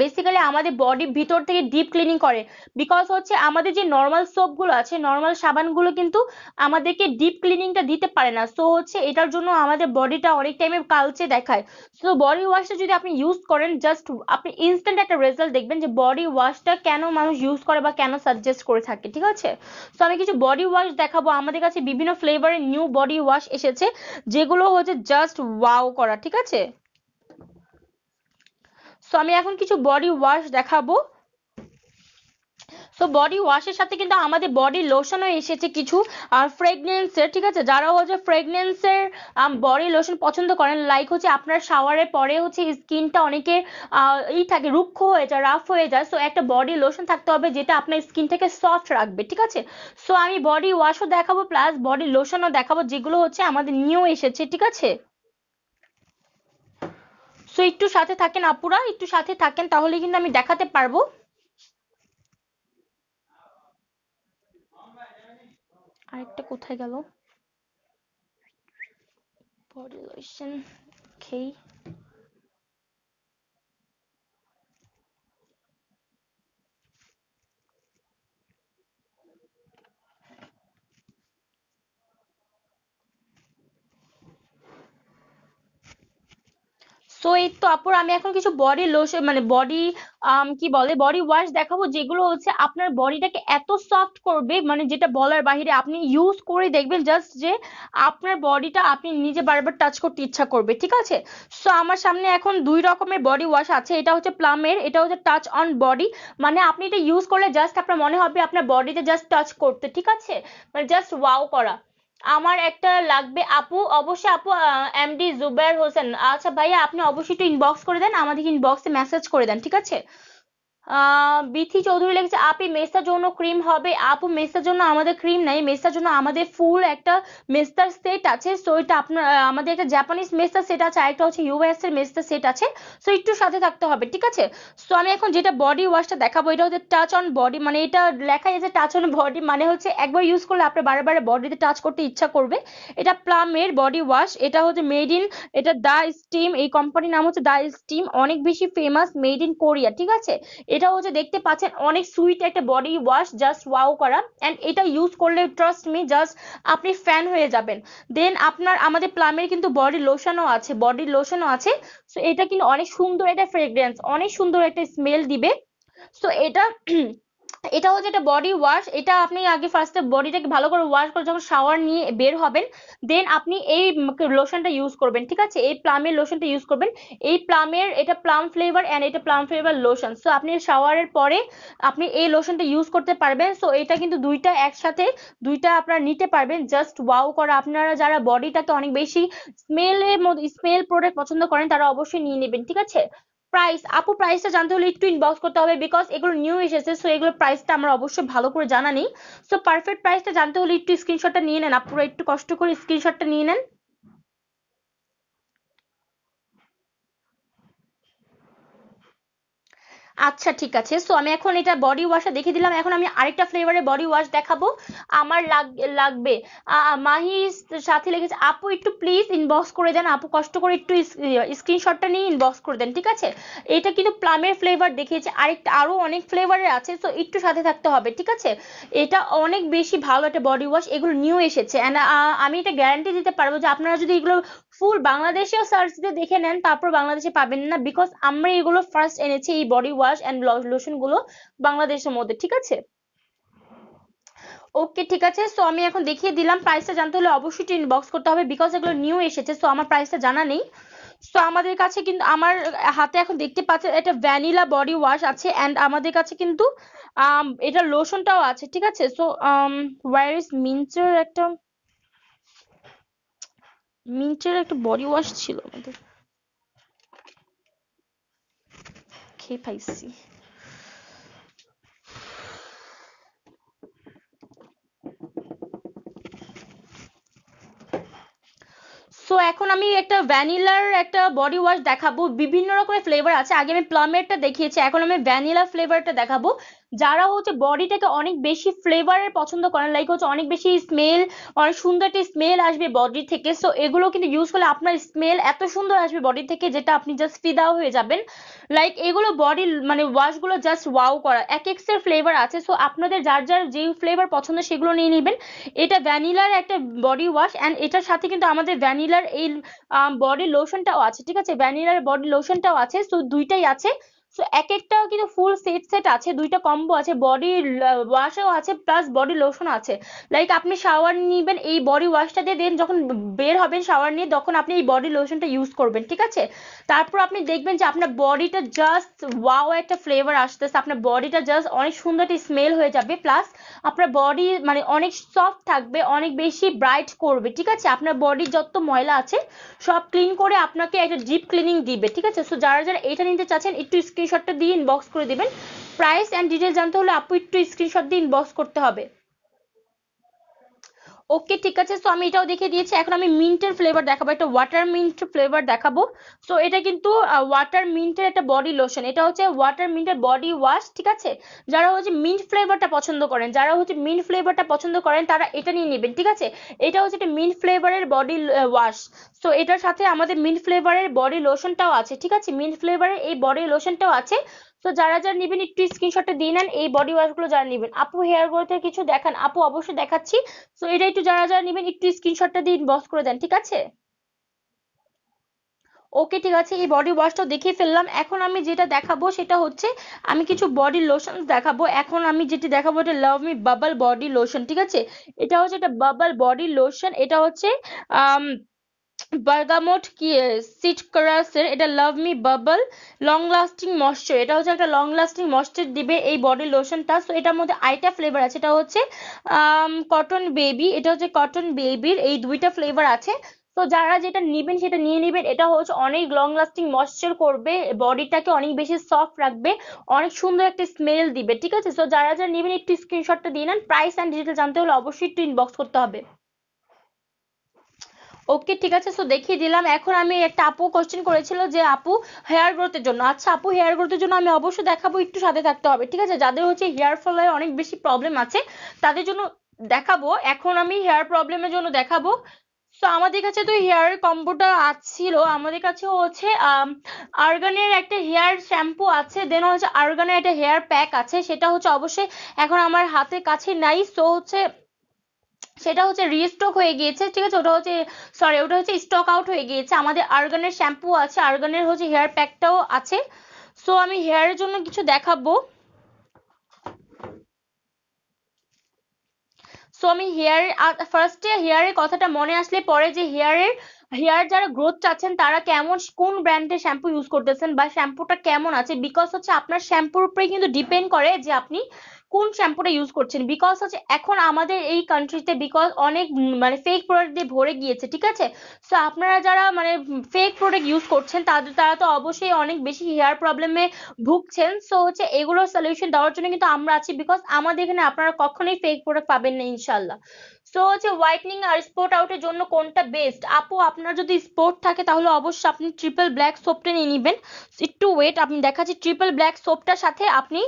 বেসিক্যালি আমাদের বডি ভিতর থেকে ডিপ ক্লিনিং করে বিকজ হচ্ছে আমাদের যে নর্মাল সোপগুলো আছে নর্মাল সাবানগুলো কিন্তু আমাদেরকে ডিপ ক্লিনিংটা দিতে পারে না সো হচ্ছে এটার জন্য আমাদের বডিটা অনেক টাইমে কালচে দেখায় সো বডি ওয়াশটা যদি আপনি ইউজ করেন জাস্ট আপনি ইনস্ট্যান্ট একটা রেজাল্ট দেখবেন যে বডি ওয়াশটা কেন মানুষ ইউজ করে বা কেন সাজেস্ট করে থাকে ঠিক আছে সো আমি কিছু বডি ওয়াশ দেখাবো আমাদের কাছে বিভিন্ন ফ্লেভারের নিউ বডি ওয়াশ এসেছে যেগুলো হচ্ছে জাস্ট ওয়াও করা ঠিক আছে সো আমি এখন কিছু বডি ওয়াশ দেখাবো তো বডি ওয়াশের সাথে কিন্তু আমাদের বডি লোশনও এসেছে কিছু আর ফ্রেগনেন্সের ঠিক আছে যারা হচ্ছে ফ্রেগনেন্সের বডি লোশন পছন্দ করেন লাইক হচ্ছে আপনার শাওয়ারের পরে হচ্ছে স্কিনটা অনেকে ই থাকে রুক্ষ হয়ে যায় রাফ হয়ে যায় সো একটা বডি লোশন থাকতে হবে যেটা আপনার স্কিনটাকে সফট রাখবে ঠিক আছে সো আমি বডি ওয়াশও দেখাবো প্লাস বডি লোশনও দেখাবো যেগুলো হচ্ছে আমাদের নিউ এসেছে ঠিক আছে সো একটু সাথে থাকেন আপুরা একটু সাথে থাকেন তাহলে কিন্তু আমি দেখাতে পারবো আরেকটা কোথায় গেল বডি লোশন খেই সো এই তো আপুর আমি এখন কিছু বডি লোশন মানে বডি কি বলে বডি ওয়াশ দেখাবো যেগুলো হচ্ছে আপনার বডিটাকে এত সফট করবে মানে যেটা বলার বাহিরে আপনি ইউজ করে দেখবেন জাস্ট যে আপনার বডিটা আপনি নিজে বারবার টাচ করতে ইচ্ছা করবে ঠিক আছে সো আমার সামনে এখন দুই রকমের বডি ওয়াশ আছে এটা হচ্ছে প্লামের এটা হচ্ছে টাচ অন বডি মানে আপনি এটা ইউজ করলে জাস্ট আপনার মনে হবে আপনার বডিতে জাস্ট টাচ করতে ঠিক আছে মানে জাস্ট ওয়াও করা আমার একটা লাগবে আপু অবশ্যই আপু এমডি জুবের হোসেন আচ্ছা ভাইয়া আপনি অবশ্যই একটু ইনবক্স করে দেন আমাদের ইনবক্সে মেসেজ করে দেন ঠিক আছে বিথি চৌধুরী লিখেছে আপি মেস্তার জন্য ক্রিম হবে আপু মেসার জন্য আমাদের ক্রিম নাই মেস্তার জন্য আমাদের ফুল একটা মেস্তার সেট আছে সো এটা আপনার আমাদের একটা জাপানিজ মেস্তার সেট আছে আরেকটা হচ্ছে ইউএস এর মেস্তার সেট আছে সো একটু সাথে থাকতে হবে ঠিক আছে সো আমি এখন যেটা বডি ওয়াশটা দেখাবো এটা হচ্ছে টাচ অন বডি মানে এটা লেখাই আছে টাচ অন বডি মানে হচ্ছে একবার ইউজ করলে আপনার বারে বারে বডিতে টাচ করতে ইচ্ছা করবে এটা প্লামের বডি ওয়াশ এটা হচ্ছে মেড ইন এটা দা স্টিম এই কোম্পানির নাম হচ্ছে দা স্টিম অনেক বেশি ফেমাস মেড ইন কোরিয়া ঠিক আছে এটা হচ্ছে দেখতে পাচ্ছেন অনেক সুইট একটা বডি ওয়াশ জাস্ট ওয়াও করা অ্যান্ড এটা ইউজ করলে ট্রাস্ট মি জাস্ট আপনি ফ্যান হয়ে যাবেন দেন আপনার আমাদের প্লামের কিন্তু বডি লোশনও আছে বডি লোশনও আছে সো এটা কিন্তু অনেক সুন্দর একটা ফ্রেগরেন্স অনেক সুন্দর একটা স্মেল দিবে সো এটা এটা হচ্ছে একটা বডি ওয়াশ এটা আপনি আগে ফার্স্টে বডিটাকে ভালো করে ওয়াশ করে যখন শাওয়ার নিয়ে বের হবেন দেন আপনি এই লোশনটা ইউজ করবেন ঠিক আছে এই প্লামের লোশনটা ইউজ করবেন এই প্লামের এটা প্লাম ফ্লেভার অ্যান্ড এটা প্লাম ফ্লেভার লোশন সো আপনি শাওয়ারের পরে আপনি এই লোশনটা ইউজ করতে পারবেন সো এটা কিন্তু দুইটা একসাথে দুইটা আপনারা নিতে পারবেন জাস্ট ওয়াও করা আপনারা যারা বডিটাকে অনেক বেশি স্মেলের মধ্যে স্মেল প্রোডাক্ট পছন্দ করেন তারা অবশ্যই নিয়ে নেবেন ঠিক আছে প্রাইস আপু প্রাইসটা জানতে হলে একটু ইনবক্স করতে হবে বিকজ এগুলো নিউ এসেছে সো এগুলো প্রাইসটা আমরা অবশ্যই ভালো করে জানা নেই সো পারফেক্ট প্রাইসটা জানতে হলে একটু স্ক্রিনশটটা নিয়ে নেন আপুরা একটু কষ্ট করে স্ক্রিনশটটা নিয়ে নেন আচ্ছা ঠিক আছে সো আমি এখন এটা বডি ওয়াশটা দেখে দিলাম এখন আমি আরেকটা ফ্লেভারের বডি ওয়াশ দেখাবো আমার লাগবে মাহি সাথে লেগেছে আপু একটু প্লিজ ইনবক্স করে দেন আপু কষ্ট করে একটু স্ক্রিনশটটা ইয়ে, নিয়ে ইনবক্স করে দেন ঠিক আছে এটা কিন্তু প্লামের ফ্লেভার দেখিয়েছে আরেকটা আরও অনেক ফ্লেভারের আছে সো একটু সাথে থাকতে হবে ঠিক আছে এটা অনেক বেশি ভালো একটা বডি ওয়াশ এগুলো নিউ এসেছে অ্যান্ড আমি এটা গ্যারান্টি দিতে পারবো যে আপনারা যদি এগুলো ফুল বাংলাদেশেও সার্চ দিয়ে দেখে নেন তারপর বাংলাদেশে পাবেন না বিকজ আমরা এগুলো ফার্স্ট এনেছি এই বডি ওয়াশ অ্যান্ড লোশন গুলো বাংলাদেশের মধ্যে ঠিক আছে ওকে ঠিক আছে সো আমি এখন দেখিয়ে দিলাম প্রাইসটা জানতে হলে অবশ্যই বক্স করতে হবে বিকজ এগুলো নিউ এসেছে সো আমার প্রাইসটা জানা নেই সো আমাদের কাছে কিন্তু আমার হাতে এখন দেখতে পাচ্ছেন এটা ভ্যানিলা বডি ওয়াশ আছে অ্যান্ড আমাদের কাছে কিন্তু এটা লোশনটাও আছে ঠিক আছে সো ওয়ার ইজ মিন্সের একটা মিন্টের একটা বডি ওয়াশ ছিল আমাদের খেয়ে পাইছি তো এখন আমি একটা ভ্যানিলার একটা বডি ওয়াশ দেখাবো বিভিন্ন রকমের ফ্লেভার আছে আগে আমি প্লামেরটা দেখিয়েছি এখন আমি ভ্যানিলা ফ্লেভারটা দেখাবো যারা হচ্ছে বডিটাকে অনেক বেশি ফ্লেভারের পছন্দ করেন লাইক হচ্ছে অনেক বেশি স্মেল অনেক সুন্দর একটি স্মেল আসবে বডি থেকে সো এগুলো কিন্তু ইউজ করলে আপনার স্মেল এত সুন্দর আসবে বডি থেকে যেটা আপনি জাস্ট ফিদা হয়ে যাবেন লাইক এগুলো বডি মানে ওয়াশগুলো জাস্ট ওয়াও করা এক এক্সের ফ্লেভার আছে সো আপনাদের যার যার যে ফ্লেভার পছন্দ সেগুলো নিয়ে নেবেন এটা ভ্যানিলার একটা বডি ওয়াশ অ্যান্ড এটার সাথে কিন্তু আমাদের ভ্যানিলার এই বডি লোশনটাও আছে ঠিক আছে ভ্যানিলার বডি লোশনটাও আছে সো দুইটাই আছে তো এক একটা কিন্তু ফুল সেট সেট আছে দুইটা কম্বো আছে বডি ওয়াশও আছে প্লাস বডি লোশন আছে লাইক আপনি শাওয়ার নিবেন এই বডি ওয়াশটা দিয়ে দেন যখন বের হবেন শাওয়ার নিয়ে তখন আপনি এই বডি লোশনটা ইউজ করবেন ঠিক আছে তারপর আপনি দেখবেন যে আপনার বডিটা জাস্ট ওয়াও একটা ফ্লেভার আসতেছে আপনার বডিটা জাস্ট অনেক সুন্দর একটা স্মেল হয়ে যাবে প্লাস আপনার বডি মানে অনেক সফট থাকবে অনেক বেশি ব্রাইট করবে ঠিক আছে আপনার বডি যত ময়লা আছে সব ক্লিন করে আপনাকে একটা ডিপ ক্লিনিং দিবে ঠিক আছে সো যারা যারা এটা নিতে চাচ্ছেন একটু স্ক্রিন স্ক্রিনশটটা দিয়ে ইনবক্স করে দিবেন প্রাইস অ্যান্ড ডিটেল জানতে হলে আপু একটু স্ক্রিনশট দিয়ে ইনবক্স করতে হবে ওকে ঠিক আছে সো আমি এটাও দেখে দিয়েছি এখন আমি মিন্টের ফ্লেভার দেখাবো একটা ওয়াটার মিন্ট ফ্লেভার দেখাবো সো এটা কিন্তু ওয়াটার মিন্টের একটা বডি লোশন এটা হচ্ছে ওয়াটার মিন্টের বডি ওয়াশ ঠিক আছে যারা হচ্ছে মিন্ট ফ্লেভারটা পছন্দ করেন যারা হচ্ছে মিন্ট ফ্লেভারটা পছন্দ করেন তারা এটা নিয়ে নেবেন ঠিক আছে এটা হচ্ছে একটা মিন্ট ফ্লেভারের বডি ওয়াশ সো এটার সাথে আমাদের মিন্ট ফ্লেভারের বডি লোশনটাও আছে ঠিক আছে মিন্ট ফ্লেভারের এই বডি লোশনটাও আছে তো যারা যারা নেবেন একটু স্ক্রিনশটে দিয়ে নেন এই বডি ওয়াশ গুলো যারা নেবেন আপু হেয়ার গ্রোথের কিছু দেখান আপু অবশ্যই দেখাচ্ছি তো এটা একটু যারা যারা নেবেন একটু স্ক্রিনশটটা দিয়ে ইনবক্স করে দেন ঠিক আছে ওকে ঠিক আছে এই বডি ওয়াশটা দেখিয়ে ফেললাম এখন আমি যেটা দেখাবো সেটা হচ্ছে আমি কিছু বডি লোশন দেখাবো এখন আমি যেটি দেখাবো এটা love me bubble body lotion ঠিক আছে এটা হচ্ছে এটা বাবল বডি লোশন এটা হচ্ছে আহ বার্গামোট কি এর এটা love me bubble long lasting moisture এটা হচ্ছে একটা লং লাস্টিং ময়শ্চার দিবে এই বডি লোশনটা সো এটার মধ্যে আইটা ফ্লেভার আছে এটা হচ্ছে কটন বেবি এটা হচ্ছে কটন বেবির এই দুইটা ফ্লেভার আছে তো যারা যেটা নেবেন সেটা নিয়ে নেবেন এটা হচ্ছে অনেক লং লাস্টিং ময়শ্চার করবে বডিটাকে অনেক বেশি সফট রাখবে অনেক সুন্দর একটা স্মেল দিবে ঠিক আছে সো যারা যারা নেবেন একটু স্ক্রিনশটটা দিয়ে নেন প্রাইস অ্যান্ড ডিটেল জানতে হলে অবশ্যই একটু ইনবক্স করতে হবে ওকে ঠিক আছে সো দেখিয়ে দিলাম এখন আমি একটা আপু কোশ্চেন করেছিল যে আপু হেয়ার গ্রোথের জন্য আচ্ছা আপু হেয়ার গ্রোথের জন্য আমি অবশ্যই দেখাবো একটু সাথে থাকতে হবে ঠিক আছে যাদের হচ্ছে হেয়ার ফলে অনেক বেশি প্রবলেম আছে তাদের জন্য দেখাবো এখন আমি হেয়ার প্রবলেমের জন্য দেখাবো তো আমাদের কাছে তো হেয়ার কম্বোটা আছিল আমাদের কাছে হচ্ছে আর্গানের একটা হেয়ার শ্যাম্পু আছে দেন হচ্ছে আর্গানের একটা হেয়ার প্যাক আছে সেটা হচ্ছে অবশ্যই এখন আমার হাতের কাছে নাই সো হচ্ছে সেটা হচ্ছে রিস্টক হয়ে গিয়েছে ঠিক আছে ওটা হচ্ছে সরি ওটা হচ্ছে স্টক আউট হয়ে গিয়েছে আমাদের আর্গানের শ্যাম্পু আছে আর্গানের হচ্ছে হেয়ার প্যাকটাও আছে সো আমি হেয়ারের জন্য কিছু দেখাবো সো আমি হেয়ারের ফার্স্টে হেয়ারের কথাটা মনে আসলে পরে যে হেয়ারের হেয়ার যারা গ্রোথ চাচ্ছেন তারা কেমন কোন ব্র্যান্ডের শ্যাম্পু ইউজ করতেছেন বা শ্যাম্পুটা কেমন আছে বিকজ হচ্ছে আপনার শ্যাম্পুর উপরে কিন্তু ডিপেন্ড করে যে আপনি কোন শ্যাম্পুটা ইউজ করছেন বিকজ হচ্ছে এখন আমাদের এই কান্ট্রিতে বিকজ অনেক মানে ফেক প্রোডাক্ট দিয়ে ভরে গিয়েছে ঠিক আছে সো আপনারা যারা মানে ফেক প্রোডাক্ট ইউজ করছেন তাদের তারা তো অবশ্যই অনেক বেশি হেয়ার প্রবলেমে ভুগছেন সো হচ্ছে এগুলোর সলিউশন দেওয়ার জন্য কিন্তু আমরা আছি বিকজ আমাদের এখানে আপনারা কখনোই ফেক প্রোডাক্ট পাবেন না ইনশাল্লাহ সো হচ্ছে হোয়াইটনিং আর স্পট আউটের জন্য কোনটা বেস্ট আপু আপনার যদি স্পট থাকে তাহলে অবশ্যই আপনি ট্রিপল ব্ল্যাক সোপটা নিয়ে নেবেন একটু ওয়েট আপনি দেখাচ্ছি ট্রিপল ব্ল্যাক সোপটার সাথে আপনি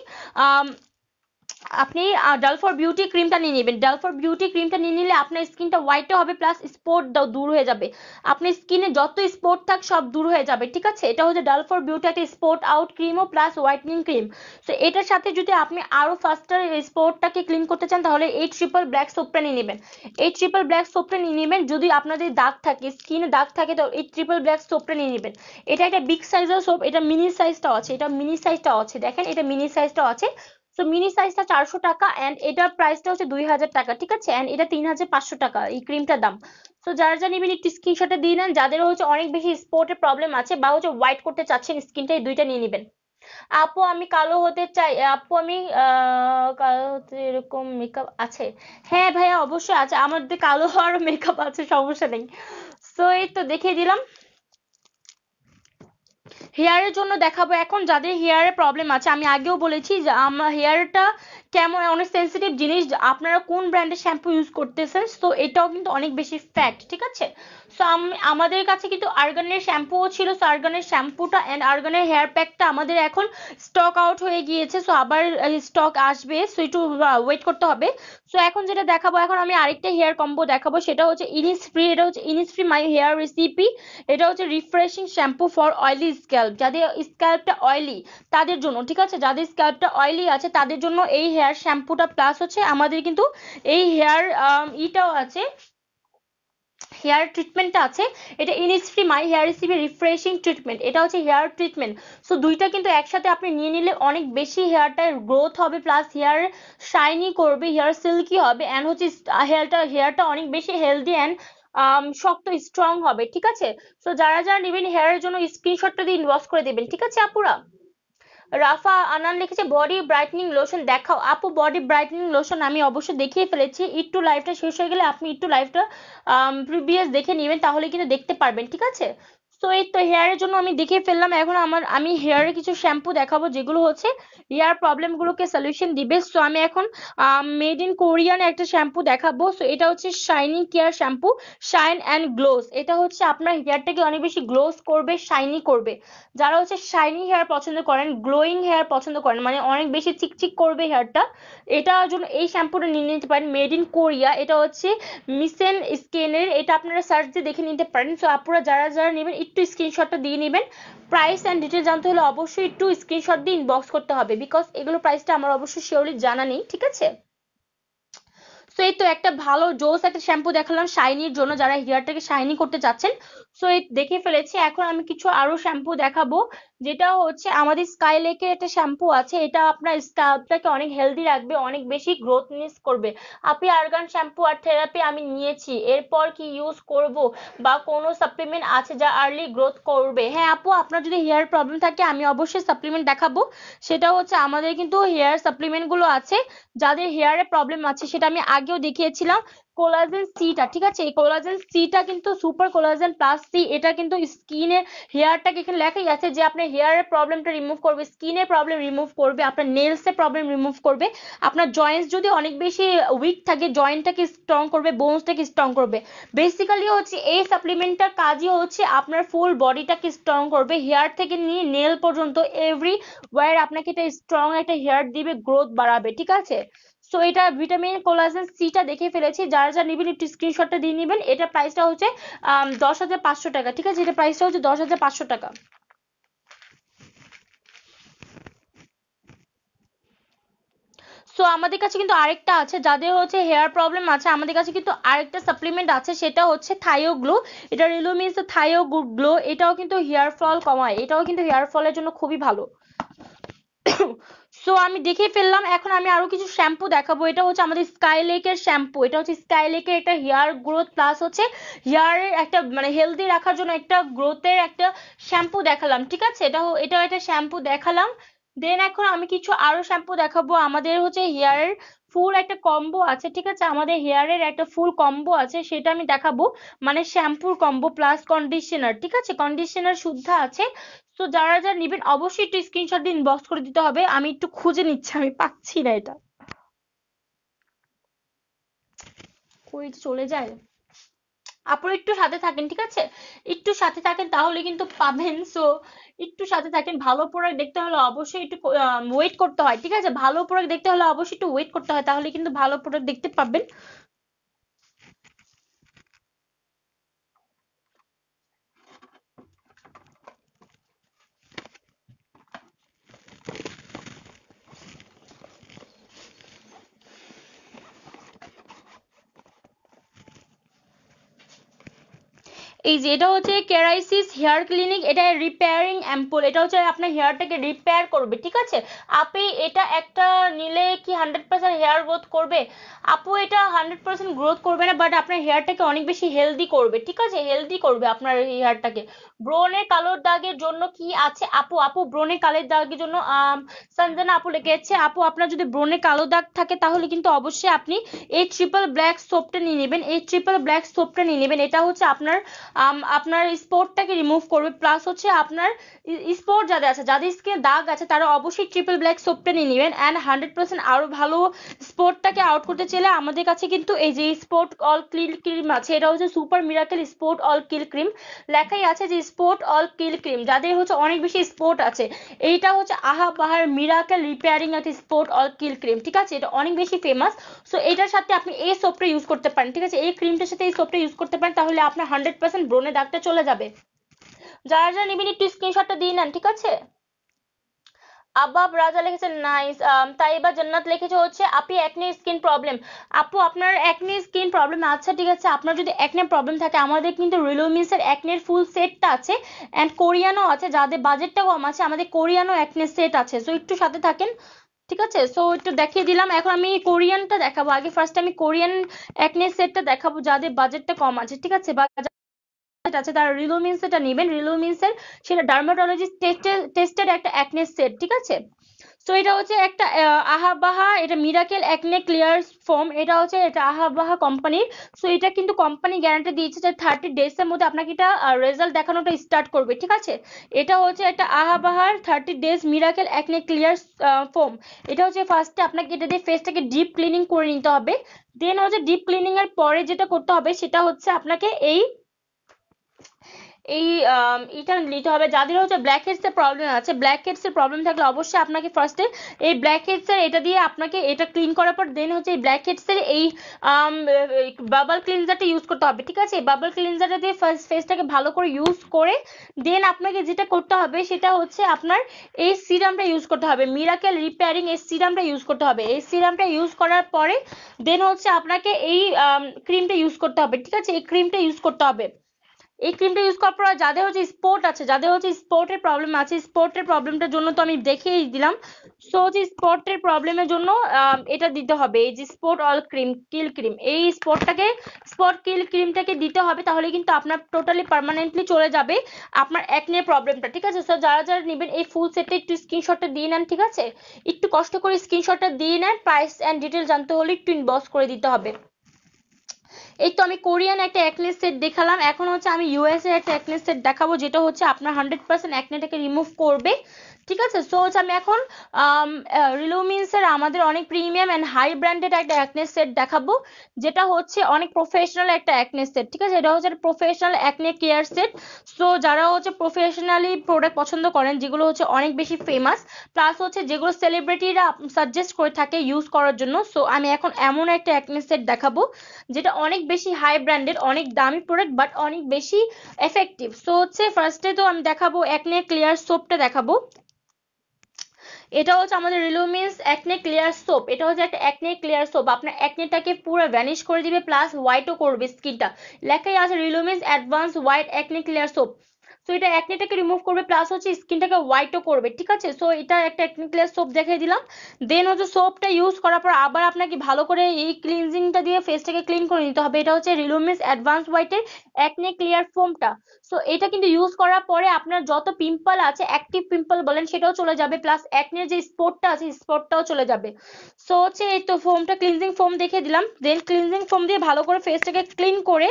আপনি ডাল ফর বিউটি ক্রিমটা নিয়ে নেবেন ডাল ফর বিউটি ক্রিমটা নিয়ে নিলে আপনার স্কিনটা হোয়াইটও হবে প্লাস স্পট দূর হয়ে যাবে আপনার স্কিনে যত স্পট থাক সব দূর হয়ে যাবে ঠিক আছে এটা হচ্ছে ডাল ফর বিউটি একটা স্পট আউট ক্রিমও প্লাস হোয়াইটনিং ক্রিম সো এটার সাথে যদি আপনি আরও ফাস্টার স্পটটাকে ক্লিন করতে চান তাহলে এই ট্রিপল ব্ল্যাক সোপটা নিয়ে নেবেন এই ট্রিপল ব্ল্যাক সোপটা নিয়ে নেবেন যদি আপনাদের দাগ থাকে স্কিনে দাগ থাকে তো এই ট্রিপল ব্ল্যাক সোপটা নিয়ে নেবেন এটা একটা বিগ সাইজের সোপ এটা মিনি সাইজটাও আছে এটা মিনি সাইজটাও আছে দেখেন এটা মিনি সাইজটাও আছে সো মিনি সাইজটা চারশো টাকা অ্যান্ড এটার প্রাইসটা হচ্ছে দুই হাজার টাকা ঠিক আছে অ্যান্ড এটা তিন হাজার পাঁচশো টাকা এই ক্রিমটার দাম সো যারা যারা নেবেন একটু স্ক্রিনশটে দিয়ে নেন যাদের হচ্ছে অনেক বেশি স্পটের প্রবলেম আছে বা হচ্ছে হোয়াইট করতে চাচ্ছেন স্কিনটা এই দুইটা নিয়ে নেবেন আপু আমি কালো হতে চাই আপু আমি কালো হতে এরকম মেকআপ আছে হ্যাঁ ভাইয়া অবশ্যই আছে আমার কালো হওয়ার মেকআপ আছে সমস্যা নেই সো এই তো দেখিয়ে দিলাম হেয়ারের জন্য দেখাবো এখন যাদের হেয়ারের প্রবলেম আছে আমি আগেও বলেছি যে আমার হেয়ারটা কেমন অনেক সেন্সিটিভ জিনিস আপনারা কোন ব্র্যান্ডের শ্যাম্পু ইউজ করতেছেন তো এটাও কিন্তু অনেক বেশি ফ্যাক্ট ঠিক আছে সো আমাদের কাছে কিন্তু আর্গানের শ্যাম্পুও ছিল সো আর্গানের শ্যাম্পুটা অ্যান্ড আর্গানের হেয়ার প্যাকটা আমাদের এখন স্টক আউট হয়ে গিয়েছে সো আবার স্টক আসবে সো একটু ওয়েট করতে হবে সো এখন যেটা দেখাবো এখন আমি আরেকটা হেয়ার কম্বো দেখাবো সেটা হচ্ছে ইনিসফ্রি এটা হচ্ছে ইনিসফ্রি মাই হেয়ার রেসিপি এটা হচ্ছে refreshing shampoo for oily scalp যাদের স্ক্যাল্পটা অয়েলি তাদের জন্য ঠিক আছে যাদের স্ক্যাল্পটা অয়েলি আছে তাদের জন্য এই হেয়ার হেয়ার শ্যাম্পুটা প্লাস হচ্ছে আমাদের কিন্তু এই হেয়ার ইটাও আছে হেয়ার ট্রিটমেন্টটা আছে এটা Innisfree my hair recipe refreshing treatment এটা হচ্ছে হেয়ার ট্রিটমেন্ট সো দুইটা কিন্তু একসাথে আপনি নিয়ে নিলে অনেক বেশি হেয়ারটার গ্রোথ হবে প্লাস হেয়ার শাইনি করবে হেয়ার সিল্কি হবে অ্যান্ড হচ্ছে হেয়ারটা হেয়ারটা অনেক বেশি হেলদি অ্যান্ড শক্ত স্ট্রং হবে ঠিক আছে সো যারা যারা নেবেন হেয়ারের জন্য স্ক্রিনশটটা দিয়ে ইনবক্স করে দেবেন ঠিক আছে আপুরা রাফা আনান লিখেছে বডি ব্রাইটনিং লোশন দেখাও আপু বডি ব্রাইটনিং লোশন আমি অবশ্যই দেখিয়ে ফেলেছি ইট্টু লাইভটা শেষ হয়ে গেলে আপনি ইট্টু লাইভটা প্রিভিয়াস দেখে নেবেন তাহলে কিন্তু দেখতে পারবেন ঠিক আছে তো এই তো হেয়ারের জন্য আমি দেখে ফেললাম এখন আমার আমি হেয়ারের কিছু শ্যাম্পু দেখাবো যেগুলো হচ্ছে হেয়ার প্রবলেমগুলোকে সলিউশন দিবে সো আমি এখন মেড ইন কোরিয়ান একটা শ্যাম্পু দেখাবো সো এটা হচ্ছে shining care shampoo shine and gloss এটা হচ্ছে আপনার হেয়ারটাকে অনেক বেশি গ্লোস করবে শাইনি করবে যারা হচ্ছে শাইনি হেয়ার পছন্দ করেন গ্লোয়িং হেয়ার পছন্দ করেন মানে অনেক বেশি চিকচিক করবে হেয়ারটা এটার জন্য এই শ্যাম্পুটা নিয়ে নিতে পারেন মেড ইন কোরিয়া এটা হচ্ছে মিসেন স্কিনের এটা আপনারা সার্চ দিয়ে দেখে নিতে পারেন সো আপনারা যারা যারা নেবেন একটু স্ক্রিনশটটা দিয়ে নেবেন প্রাইস অ্যান্ড ডিটেল জানতে হলে অবশ্যই একটু স্ক্রিনশট দিয়ে ইনবক্স করতে হবে বিকজ এগুলো প্রাইসটা আমার অবশ্যই শিওরলি জানা নেই ঠিক আছে তো এই তো একটা ভালো জোস একটা শ্যাম্পু দেখালাম শাইনির জন্য যারা হেয়ারটাকে শাইনি করতে চাচ্ছেন সো দেখে ফেলেছি এখন আমি কিছু আরো শ্যাম্পু দেখাবো যেটা হচ্ছে আমাদের স্কাই লেকের একটা শ্যাম্পু আছে এটা আপনার স্কাল্পটাকে অনেক হেলদি রাখবে অনেক বেশি গ্রোথ নিস করবে আপনি আরগান শ্যাম্পু আর থেরাপি আমি নিয়েছি এরপর কি ইউজ করব বা কোনো সাপ্লিমেন্ট আছে যা আর্লি গ্রোথ করবে হ্যাঁ আপু আপনার যদি হেয়ার প্রবলেম থাকে আমি অবশ্যই সাপ্লিমেন্ট দেখাবো সেটা হচ্ছে আমাদের কিন্তু হেয়ার সাপ্লিমেন্টগুলো আছে যাদের হেয়ারের প্রবলেম আছে সেটা আমি আগেও দেখিয়েছিলাম কোলাজেন সিটা ঠিক আছে এই কোলাজেন সিটা কিন্তু সুপার কোলাজেন প্লাস সি এটা কিন্তু স্কিনে হেয়ারটাকে এখানে লেখাই আছে যে আপনার হেয়ারের প্রবলেমটা রিমুভ করবে স্কিনের প্রবলেম রিমুভ করবে আপনার নেলসের প্রবলেম রিমুভ করবে আপনার জয়েন্টস যদি অনেক বেশি উইক থাকে জয়েন্টটাকে স্ট্রং করবে বোনসটাকে স্ট্রং করবে বেসিক্যালি হচ্ছে এই সাপ্লিমেন্টটার কাজই হচ্ছে আপনার ফুল বডিটাকে স্ট্রং করবে হেয়ার থেকে নিয়ে নেল পর্যন্ত এভরি ওয়ার আপনাকে এটা স্ট্রং একটা হেয়ার দিবে গ্রোথ বাড়াবে ঠিক আছে সো এটা ভিটামিন কোলাজেন সিটা দেখে ফেলেছি যারা যা নেবেন একটু স্ক্রিনশটটা দিয়ে নেবেন এটা প্রাইসটা হচ্ছে দশ হাজার পাঁচশো টাকা ঠিক আছে এটা প্রাইসটা হচ্ছে দশ হাজার পাঁচশো টাকা সো আমাদের কাছে কিন্তু আরেকটা আছে যাদের হচ্ছে হেয়ার প্রবলেম আছে আমাদের কাছে কিন্তু আরেকটা সাপ্লিমেন্ট আছে সেটা হচ্ছে থাইও গ্লো এটা রিলুমিন্স থাইও গ্লো এটাও কিন্তু হেয়ার ফল কমায় এটাও কিন্তু হেয়ার ফলের জন্য খুবই ভালো সো আমি দেখে ফেললাম এখন আমি আরো কিছু শ্যাম্পু দেখাবো এটা হচ্ছে আমাদের স্কাই স্কাইলেকের শ্যাম্পু এটা হচ্ছে স্কাই স্কাইলেকের একটা হেয়ার গ্রোথ প্লাস হচ্ছে হেয়ারের একটা মানে হেলদি রাখার জন্য একটা গ্রোথের একটা শ্যাম্পু দেখালাম ঠিক আছে এটা এটা একটা শ্যাম্পু দেখালাম দেন এখন আমি কিছু আরো শ্যাম্পু দেখাবো আমাদের হচ্ছে হেয়ারের ফুল একটা কম্বো আছে ঠিক আছে আমাদের হেয়ারের একটা ফুল কম্বো আছে সেটা আমি দেখাবো মানে শ্যাম্পুর কম্বো প্লাস কন্ডিশনার ঠিক আছে কন্ডিশনার শুদ্ধ আছে তো যারা যারা নিবেন অবশ্যই একটু স্ক্রিনশট দিন বক্স করে দিতে হবে আমি একটু খুঁজে নিচ্ছি আমি পাচ্ছি না এটা কই চলে যায় আপুর একটু সাথে থাকেন ঠিক আছে একটু সাথে থাকেন তাহলে কিন্তু পাবেন সো একটু সাথে থাকেন ভালো প্রোডাক্ট দেখতে হলে অবশ্যই একটু ওয়েট করতে হয় ঠিক আছে ভালো প্রোডাক্ট দেখতে হলে অবশ্যই একটু ওয়েট করতে হয় তাহলে কিন্তু ভালো প্রোডাক্ট দেখতে পাবেন এই যে এটা হচ্ছে কেরাইসিস হেয়ার ক্লিনিক এটা রিপেয়ারিং অ্যাম্পুল এটা হচ্ছে আপনার হেয়ারটাকে রিপেয়ার করবে ঠিক আছে আপনি এটা একটা নিলে কি হান্ড্রেড পার্সেন্ট হেয়ার গ্রোথ করবে আপু এটা হান্ড্রেড পার্সেন্ট গ্রোথ করবে না বাট আপনার হেয়ারটাকে অনেক বেশি হেলদি করবে ঠিক আছে হেলদি করবে আপনার হেয়ারটাকে ব্রনের কালোর দাগের জন্য কি আছে আপু আপু ব্রনের কালের দাগের জন্য সঞ্জনা আপু লেগে যাচ্ছে আপু আপনার যদি ব্রণে কালো দাগ থাকে তাহলে কিন্তু অবশ্যই আপনি এই ট্রিপল ব্ল্যাক সোপটা নিয়ে নেবেন এই ট্রিপল ব্ল্যাক সোপটা নিয়ে নেবেন এটা হচ্ছে আপনার আপনার স্পটটাকে রিমুভ করবে প্লাস হচ্ছে আপনার স্পট যাদের আছে যাদের স্কিনে দাগ আছে তারা অবশ্যই ট্রিপল ব্ল্যাক সোপটা নিয়ে নেবেন অ্যান্ড হান্ড্রেড পার্সেন্ট আরও ভালো স্পটটাকে আউট করতে চাইলে আমাদের কাছে কিন্তু এই যে স্পট অল ক্লিল ক্রিম আছে এটা হচ্ছে super miracle spot all kill cream লেখাই আছে যে স্পট অল কিল ক্রিম যাদের হচ্ছে অনেক বেশি স্পট আছে এইটা হচ্ছে আহা পাহাড় মিরাকেল রিপেয়ারিং একটা স্পট অল কিল ক্রিম ঠিক আছে এটা অনেক বেশি ফেমাস সো এটার সাথে আপনি এই সোপটা ইউজ করতে পারেন ঠিক আছে এই ক্রিমটার সাথে এই সোপটা ইউজ করতে পারেন তাহলে আপনার হান্ড্রেড পার্সেন্ট ব্রণে দাগটা চলে যাবে যারা যারা নিবেন একটু স্ক্রিনশটটা দিয়ে নেন ঠিক আছে আবাব রাজা লিখেছে নাইস um, তাইবা জান্নাত লিখেছে হচ্ছে আপনি একনে স্কিন প্রবলেম আপু আপনার একনে স্কিন প্রবলেম আচ্ছা ঠিক আছে আপনার যদি একনে প্রবলেম থাকে আমাদের কিন্তু রিলোমিসের একনের ফুল সেটটা আছে অ্যান্ড কোরিয়ানও আছে যাদের বাজেটটা কম আছে আমাদের কোরিয়ানও একনে সেট আছে সো একটু সাথে থাকেন ঠিক আছে সো একটু দেখিয়ে দিলাম এখন আমি কোরিয়ানটা দেখাবো আগে ফার্স্ট আমি কোরিয়ান একনে সেটটা দেখাবো যাদের বাজেটটা কম আছে ঠিক আছে বা সেট আছে তারা রিলুমিন সেটা নেবেন রিলুমিন সেট সেটা ডার্মাটোলজিস্ট টেস্টেড একটা অ্যাকনে সেট ঠিক আছে সো এটা হচ্ছে একটা আহাবাহা এটা মিরাকেল অ্যাকনে ক্লিয়ার ফর্ম এটা হচ্ছে এটা আহাবাহা কোম্পানির সো এটা কিন্তু কোম্পানি গ্যারান্টি দিয়েছে যে থার্টি ডেজ এর মধ্যে আপনাকে এটা রেজাল্ট দেখানোটা স্টার্ট করবে ঠিক আছে এটা হচ্ছে একটা আহাবাহার thirty days miracle acne clear foam এটা হচ্ছে ফার্স্টে আপনাকে এটা দিয়ে ফেসটাকে ডিপ ক্লিনিং করে নিতে হবে দেন হচ্ছে ডিপ ক্লিনিং এর পরে যেটা করতে হবে সেটা হচ্ছে আপনাকে এই এই এটা নিতে হবে যাদের হচ্ছে ব্ল্যাক হেডস এর প্রবলেম আছে ব্ল্যাক হেডস এর প্রবলেম থাকলে অবশ্যই আপনাকে ফার্স্টে এই ব্ল্যাক হেডস এর এটা দিয়ে আপনাকে এটা ক্লিন করার পর দেন হচ্ছে এই ব্ল্যাক হেডস এর এই বাবল ক্লিনজারটা ইউজ করতে হবে ঠিক আছে এই বাবল ক্লিনজারটা দিয়ে ফার্স্ট ফেসটাকে ভালো করে ইউজ করে দেন আপনাকে যেটা করতে হবে সেটা হচ্ছে আপনার এই সিরামটা ইউজ করতে হবে মিরাকেল রিপেয়ারিং এই সিরামটা ইউজ করতে হবে এই সিরামটা ইউজ করার পরে দেন হচ্ছে আপনাকে এই ক্রিমটা ইউজ করতে হবে ঠিক আছে এই ক্রিমটা ইউজ করতে হবে এই ক্রিমটা ইউজ করার পর যাদের হচ্ছে স্পট আছে যাদের হচ্ছে স্পটের প্রবলেম আছে স্পটের প্রবলেমটার জন্য তো আমি দেখিয়েই দিলাম সো হচ্ছে স্পটের প্রবলেমের জন্য এটা দিতে হবে এই যে spot all cream kill cream এই স্পটটাকে স্পট কিল ক্রিমটাকে দিতে হবে তাহলে কিন্তু আপনার টোটালি পার্মানেন্টলি চলে যাবে আপনার অ্যাকনের প্রবলেমটা ঠিক আছে স্যার যারা যারা নেবেন এই ফুল সেটটা একটু স্ক্রিনশটটা দিয়ে নেন ঠিক আছে একটু কষ্ট করে স্ক্রিনশটটা দিয়ে নেন প্রাইস অ্যান্ড ডিটেল জানতে হলে একটু ইনবক্স করে দিতে হবে এই তো আমি কোরিয়ান একটা অ্যাকনে সেট দেখালাম এখন হচ্ছে আমি ইউএসএ একটা অ্যাকনে সেট দেখাবো যেটা হচ্ছে আপনার হান্ড্রেড পার্সেন্ট অ্যাকনেটাকে রিমুভ করবে ঠিক আছে সো হচ্ছে আমি এখন রিলুমিন্সের um, uh, আমাদের অনেক প্রিমিয়াম অ্যান্ড হাই ব্র্যান্ডেড একটা অ্যাকনে সেট দেখাবো যেটা হচ্ছে অনেক প্রফেশনাল একটা অ্যাকনে সেট ঠিক আছে এটা হচ্ছে professional acne care set so যারা হচ্ছে প্রফেশনালি প্রোডাক্ট পছন্দ করেন যেগুলো হচ্ছে অনেক বেশি ফেমাস প্লাস হচ্ছে যেগুলো সেলিব্রিটিরা সাজেস্ট করে থাকে ইউজ করার জন্য সো আমি এখন এমন একটা অ্যাকনে সেট দেখাবো যেটা অনেক বেশি হাই ব্র্যান্ডেড অনেক দামি প্রোডাক্ট বাট অনেক বেশি এফেক্টিভ সো হচ্ছে ফার্স্টে তো আমি দেখাবো অ্যাকনে ক্লিয়ার সোপটা দেখাবো এটা হচ্ছে আমাদের রিলুমিন্স অ্যাকনে ক্লিয়ার সোপ এটা হচ্ছে একটা অ্যাকনে ক্লিয়ার সোপ আপনার অ্যাকনেটাকে পুরো ভ্যানিশ করে দিবে প্লাস হোয়াইটও করবে স্কিনটা লেখাই আছে Relumins advance white acne clear soap so এটা অ্যাকনেটাকে রিমুভ করবে প্লাস হচ্ছে স্কিনটাকে হোয়াইটও করবে ঠিক আছে সো এটা একটা অ্যাকনে ক্লিয়ার সোপ দেখিয়ে দিলাম দেন হচ্ছে সোপটা ইউজ করার পর আবার আপনাকে ভালো করে এই ক্লিনজিংটা দিয়ে ফেসটাকে ক্লিন করে নিতে হবে এটা হচ্ছে রিলুমিস অ্যাডভান্স হোয়াইটের অ্যাকনে ক্লিয়ার ফোমটা সো এটা কিন্তু ইউজ করার পরে আপনার যত পিম্পল আছে অ্যাক্টিভ পিম্পল বলেন সেটাও চলে যাবে প্লাস অ্যাকনের যে স্পটটা আছে স্পটটাও চলে যাবে সো হচ্ছে এই তো ফোমটা ক্লিনজিং ফোম দেখিয়ে দিলাম দেন ক্লিনজিং ফোম দিয়ে ভালো করে ফেসটাকে ক্লিন করে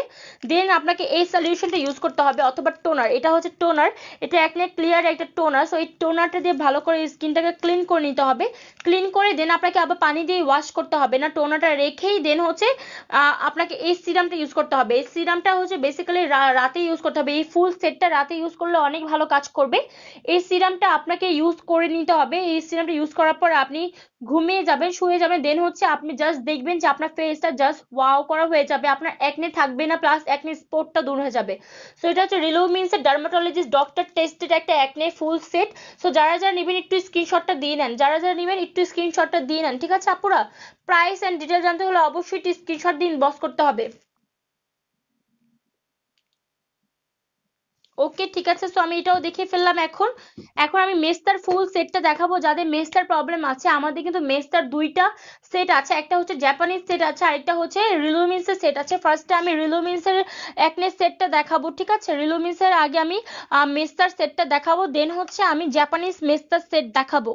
দেন আপনাকে এই সলিউশনটা ইউজ করতে হবে অথবা টোনার এটা হচ্ছে টোনার এটা একনে ক্লিয়ার একটা টোনার সো এই টোনারটা দিয়ে ভালো করে স্কিনটাকে ক্লিন করে নিতে হবে ক্লিন করে দেন আপনাকে আবার পানি দিয়ে ওয়াশ করতে হবে না টোনারটা রেখেই দেন হচ্ছে আপনাকে এই সিরামটা ইউজ করতে হবে এই সিরামটা হচ্ছে বেসিক্যালি রাতে ইউজ করতে হবে এই ফুল সেটটা রাতে ইউজ করলে অনেক ভালো কাজ করবে এই সিরামটা আপনাকে ইউজ করে নিতে হবে এই সিরামটা ইউজ করার পর আপনি ঘুমিয়ে যাবেন শুয়ে যাবেন দেন হচ্ছে আপনি জাস্ট দেখবেন যে আপনার ফেসটা জাস্ট ওয়াও করা হয়ে যাবে আপনার একনে থাকবে না প্লাস একনে স্পটটা দূর হয়ে যাবে সো এটা হচ্ছে রিলোমিন্সের ডার্মা ডার্মাটোলজিস্ট ডক্টর টেস্টেড একটা অ্যাকনে ফুল সেট সো যারা যারা নেবেন একটু স্ক্রিনশটটা দিয়ে নেন যারা যারা নেবেন একটু স্ক্রিনশটটা দিয়ে নেন ঠিক আছে আপুরা প্রাইস অ্যান্ড ডিটেল জানতে হলে অবশ্যই একটু স্ক্রিনশট দিয়ে ইনবক্স করতে হবে ওকে ঠিক আছে সো আমি এটাও দেখে ফেললাম এখন এখন আমি মেস্তার ফুল সেটটা দেখাবো যাদের মেস্তার প্রবলেম আছে আমাদের কিন্তু মেস্তার দুইটা সেট আছে একটা হচ্ছে জাপানিজ সেট আছে আরেকটা হচ্ছে রিলুমিন্সের সেট আছে ফার্স্টে আমি রিলুমিন্সের একনেস সেটটা দেখাবো ঠিক আছে রিলুমিন্সের আগে আমি মেস্তার সেটটা দেখাবো দেন হচ্ছে আমি জাপানিজ মেস্তার সেট দেখাবো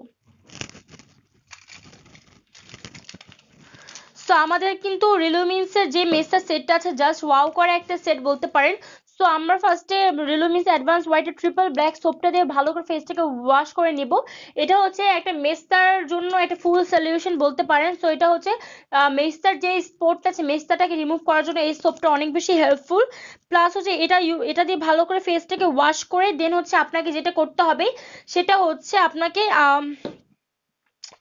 তো আমাদের কিন্তু রিলুমিন্সের যে মেসটা সেটটা আছে জাস্ট ওয়াও করা একটা সেট বলতে পারেন সো আমরা ফার্স্টে রিলুমিস অ্যাডভান্স হোয়াইটের ট্রিপল ব্ল্যাক সোপটা দিয়ে ভালো করে ফেসটাকে ওয়াশ করে নিব এটা হচ্ছে একটা মেস্তার জন্য একটা ফুল সলিউশন বলতে পারেন সো এটা হচ্ছে মেস্তার যে স্পটটা আছে মেস্তাটাকে রিমুভ করার জন্য এই সোপটা অনেক বেশি হেল্পফুল প্লাস হচ্ছে এটা এটা দিয়ে ভালো করে ফেসটাকে ওয়াশ করে দেন হচ্ছে আপনাকে যেটা করতে হবে সেটা হচ্ছে আপনাকে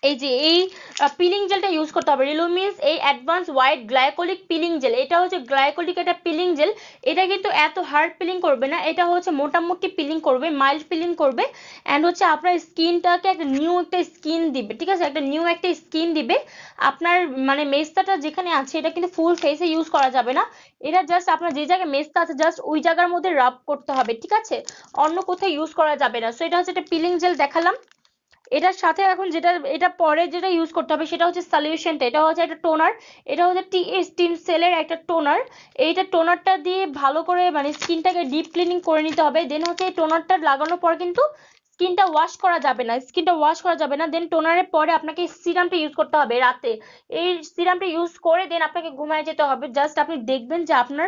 এই যে এই পিলিং জেলটা ইউজ করতে হবে রিলুমিন্স এই advance white glycolic peeling gel এটা হচ্ছে গ্লাইকোলিক একটা পিলিং জেল এটা কিন্তু এত হার্ড পিলিং করবে না এটা হচ্ছে মোটামুটি পিলিং করবে মাইল্ড পিলিং করবে অ্যান্ড হচ্ছে আপনার স্কিনটাকে একটা নিউ একটা স্কিন দিবে ঠিক আছে একটা নিউ একটা স্কিন দিবে আপনার মানে মেস্তাটা যেখানে আছে এটা কিন্তু ফুল ফেসে ইউজ করা যাবে না এটা জাস্ট আপনার যে জায়গায় মেস্তা আছে জাস্ট ওই জায়গার মধ্যে রাব করতে হবে ঠিক আছে অন্য কোথাও ইউজ করা যাবে না সো এটা হচ্ছে একটা পিলিং জেল দেখালাম এটার সাথে এখন যেটা এটা পরে যেটা ইউজ করতে হবে সেটা হচ্ছে সলিউশনটা এটা হচ্ছে একটা টোনার এটা হচ্ছে টিএস টিম সেলের একটা টোনার এইটা টোনারটা দিয়ে ভালো করে মানে স্কিনটাকে ডিপ ক্লিনিং করে নিতে হবে দেন হচ্ছে এই টোনারটা লাগানোর পর কিন্তু স্কিনটা ওয়াশ করা যাবে না স্কিনটা ওয়াশ করা যাবে না দেন টোনারের পরে আপনাকে সিরামটা ইউজ করতে হবে রাতে এই সিরামটা ইউজ করে দেন আপনাকে ঘুমায় যেতে হবে জাস্ট আপনি দেখবেন যে আপনার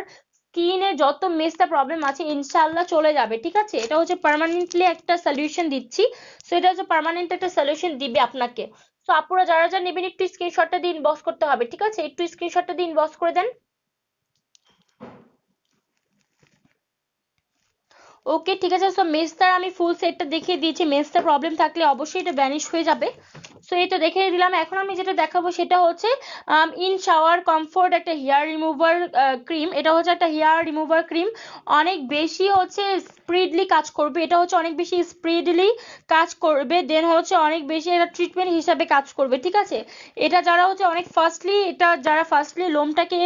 স্কিনে যত মেসটা প্রবলেম আছে ইনশাল্লাহ চলে যাবে ঠিক আছে এটা হচ্ছে পার্মানেন্টলি একটা সলিউশন দিচ্ছি সো এটা হচ্ছে পার্মানেন্ট একটা সলিউশন দিবে আপনাকে তো আপুরা যারা যারা নেবেন একটু স্ক্রিনশটটা দিয়ে ইনবক্স করতে হবে ঠিক আছে একটু স্ক্রিনশটটা দিয়ে ইনবক্স করে দেন ওকে ঠিক আছে সো মেজটার আমি ফুল সেটটা দেখিয়ে দিয়েছি মেজটা প্রবলেম থাকলে অবশ্যই এটা ভ্যানিশ হয়ে যাবে সো এই তো দেখিয়ে দিলাম এখন আমি যেটা দেখাবো সেটা হচ্ছে ইন শাওয়ার কমফোর্ট একটা হেয়ার রিমুভার ক্রিম এটা হচ্ছে একটা হেয়ার রিমুভার ক্রিম অনেক বেশি হচ্ছে স্পিডলি কাজ করবে এটা হচ্ছে অনেক বেশি স্পিডলি কাজ করবে দেন হচ্ছে অনেক বেশি এটা ট্রিটমেন্ট হিসাবে কাজ করবে ঠিক আছে এটা যারা হচ্ছে অনেক ফার্স্টলি এটা যারা ফার্স্টলি লোমটাকে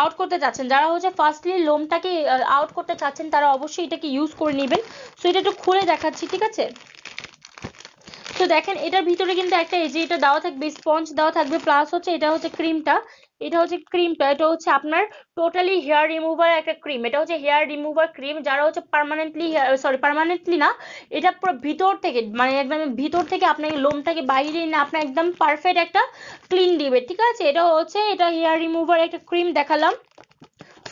আউট করতে চাচ্ছেন যারা হচ্ছে ফার্স্টলি লোমটাকে আউট uh, করতে চাচ্ছেন তারা অবশ্যই এটাকে ইউজ করে নেবেন সো এটা একটু খুলে দেখাচ্ছি ঠিক আছে তো দেখেন এটার ভিতরে কিন্তু একটা এই যে এটা দেওয়া থাকবে স্পঞ্জ দেওয়া থাকবে প্লাস হচ্ছে এটা হচ্ছে ক্রিমটা এটা হচ্ছে ক্রিমটা এটা হচ্ছে আপনার টোটালি হেয়ার রিমুভার একটা ক্রিম এটা হচ্ছে হেয়ার রিমুভার ক্রিম যারা হচ্ছে পার্মানেন্টলি সরি পার্মানেন্টলি না এটা পুরো ভিতর থেকে মানে একদম ভিতর থেকে আপনাকে লোমটাকে বাইরে এনে আপনার একদম পারফেক্ট একটা ক্লিন দিবে ঠিক আছে এটা হচ্ছে এটা হেয়ার রিমুভার একটা ক্রিম দেখালাম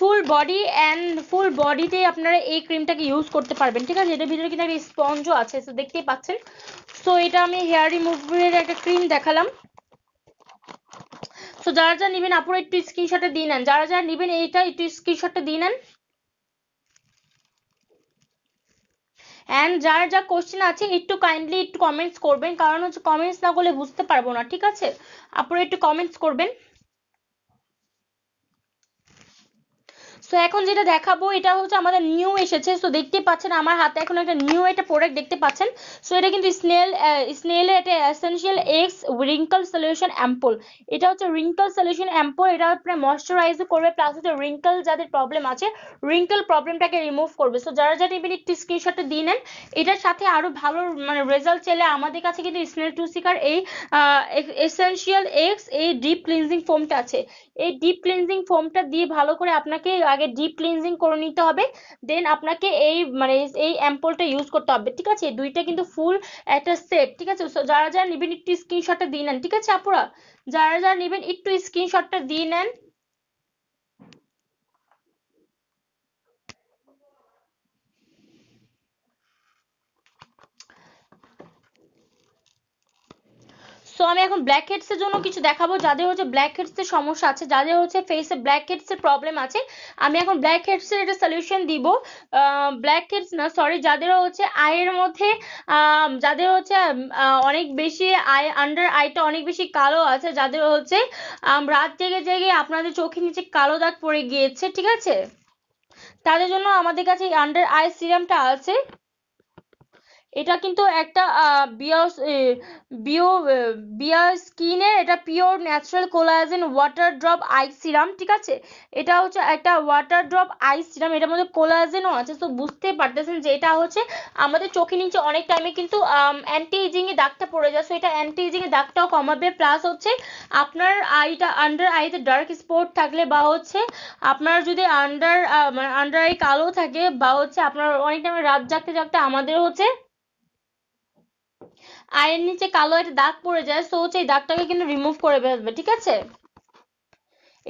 ফুল বডি অ্যান্ড ফুল বডিতে আপনারা এই ক্রিমটাকে ইউজ করতে পারবেন ঠিক আছে এটার ভিতরে কিন্তু একটা স্পঞ্জও আছে সো দেখতেই পাচ্ছেন সো এটা আমি হেয়ার রিমুভের একটা ক্রিম দেখালাম সো যারা যারা নেবেন আপুরা একটু স্ক্রিনশটে দিয়ে নেন যারা যারা নেবেন এইটা একটু স্ক্রিনশটে দিয়ে নেন অ্যান্ড যার যা কোশ্চেন আছে একটু কাইন্ডলি একটু কমেন্টস করবেন কারণ হচ্ছে কমেন্টস না করলে বুঝতে পারবো না ঠিক আছে আপনারা একটু কমেন্টস করবেন সো এখন যেটা দেখাবো এটা হচ্ছে আমাদের নিউ এসেছে সো দেখতে পাচ্ছেন আমার হাতে এখন একটা নিউ একটা প্রোডাক্ট দেখতে পাচ্ছেন সো এটা কিন্তু স্নেল স্নেলের একটা essential ex wrinkle solution ampoule এটা হচ্ছে রিঙ্কল সলিউশন অ্যাম্পল এটা আপনার ময়শ্চারাইজ করবে প্লাস হচ্ছে রিঙ্কল যাদের প্রবলেম আছে রিঙ্কল প্রবলেমটাকে রিমুভ করবে সো যারা যারা এমনি একটু স্ক্রিনশটটা দিয়ে নেন এটার সাথে আরো ভালো মানে রেজাল্ট চাইলে আমাদের কাছে কিন্তু স্নেল টু সিকার এই এসেনশিয়াল এক্স এই ডিপ ক্লিনজিং ফোমটা আছে এই ডিপ ক্লিনজিং ফোমটা দিয়ে ভালো করে আপনাকে আগে আগে ডিপ ক্লিনজিং করে নিতে হবে দেন আপনাকে এই মানে এই অ্যাম্পলটা ইউজ করতে হবে ঠিক আছে দুইটা কিন্তু ফুল একটা সেট ঠিক আছে যারা যারা নেবেন একটু স্ক্রিনশটটা দিয়ে নেন ঠিক আছে আপুরা যারা যারা নেবেন একটু স্ক্রিনশটটা দিয়ে নেন সো আমি এখন ব্ল্যাক হেডসের জন্য কিছু দেখাবো যাদের হচ্ছে ব্ল্যাক হেডসের সমস্যা আছে যাদের হচ্ছে ফেসে ব্ল্যাক হেডসের প্রবলেম আছে আমি এখন ব্ল্যাক হেডসের একটা সলিউশন দিব ব্ল্যাক হেডস না সরি যাদের হচ্ছে আয়ের মধ্যে যাদের হচ্ছে অনেক বেশি আই আন্ডার আইটা অনেক বেশি কালো আছে যাদের হচ্ছে রাত জেগে জেগে আপনাদের চোখের নিচে কালো দাগ পড়ে গিয়েছে ঠিক আছে তাদের জন্য আমাদের কাছে আন্ডার আই সিরামটা আছে এটা কিন্তু একটা বিয়স বিও বিয়া স্কিনে এটা pure natural collagen water drop eye serum ঠিক আছে এটা হচ্ছে একটা ওয়াটার ড্রপ আই সিরাম এটার মধ্যে কোলাজেনও আছে তো বুঝতে পারতেছেন যে এটা হচ্ছে আমাদের চোখের নিচে অনেক টাইমে কিন্তু অ্যান্টি এজিংয়ে দাগটা পড়ে যায় সো এটা অ্যান্টি এজিংয়ে দাগটাও কমাবে প্লাস হচ্ছে আপনার আইটা আন্ডার আইতে ডার্ক স্পট থাকলে বা হচ্ছে আপনার যদি আন্ডার আন্ডার আই কালো থাকে বা হচ্ছে আপনার অনেক টাইমে রাত জাগতে জাগতে আমাদের হচ্ছে আয়ের নিচে কালো একটা দাগ পড়ে যায় সো সেই দাগটাকে কিন্তু রিমুভ করে ফেলবে ঠিক আছে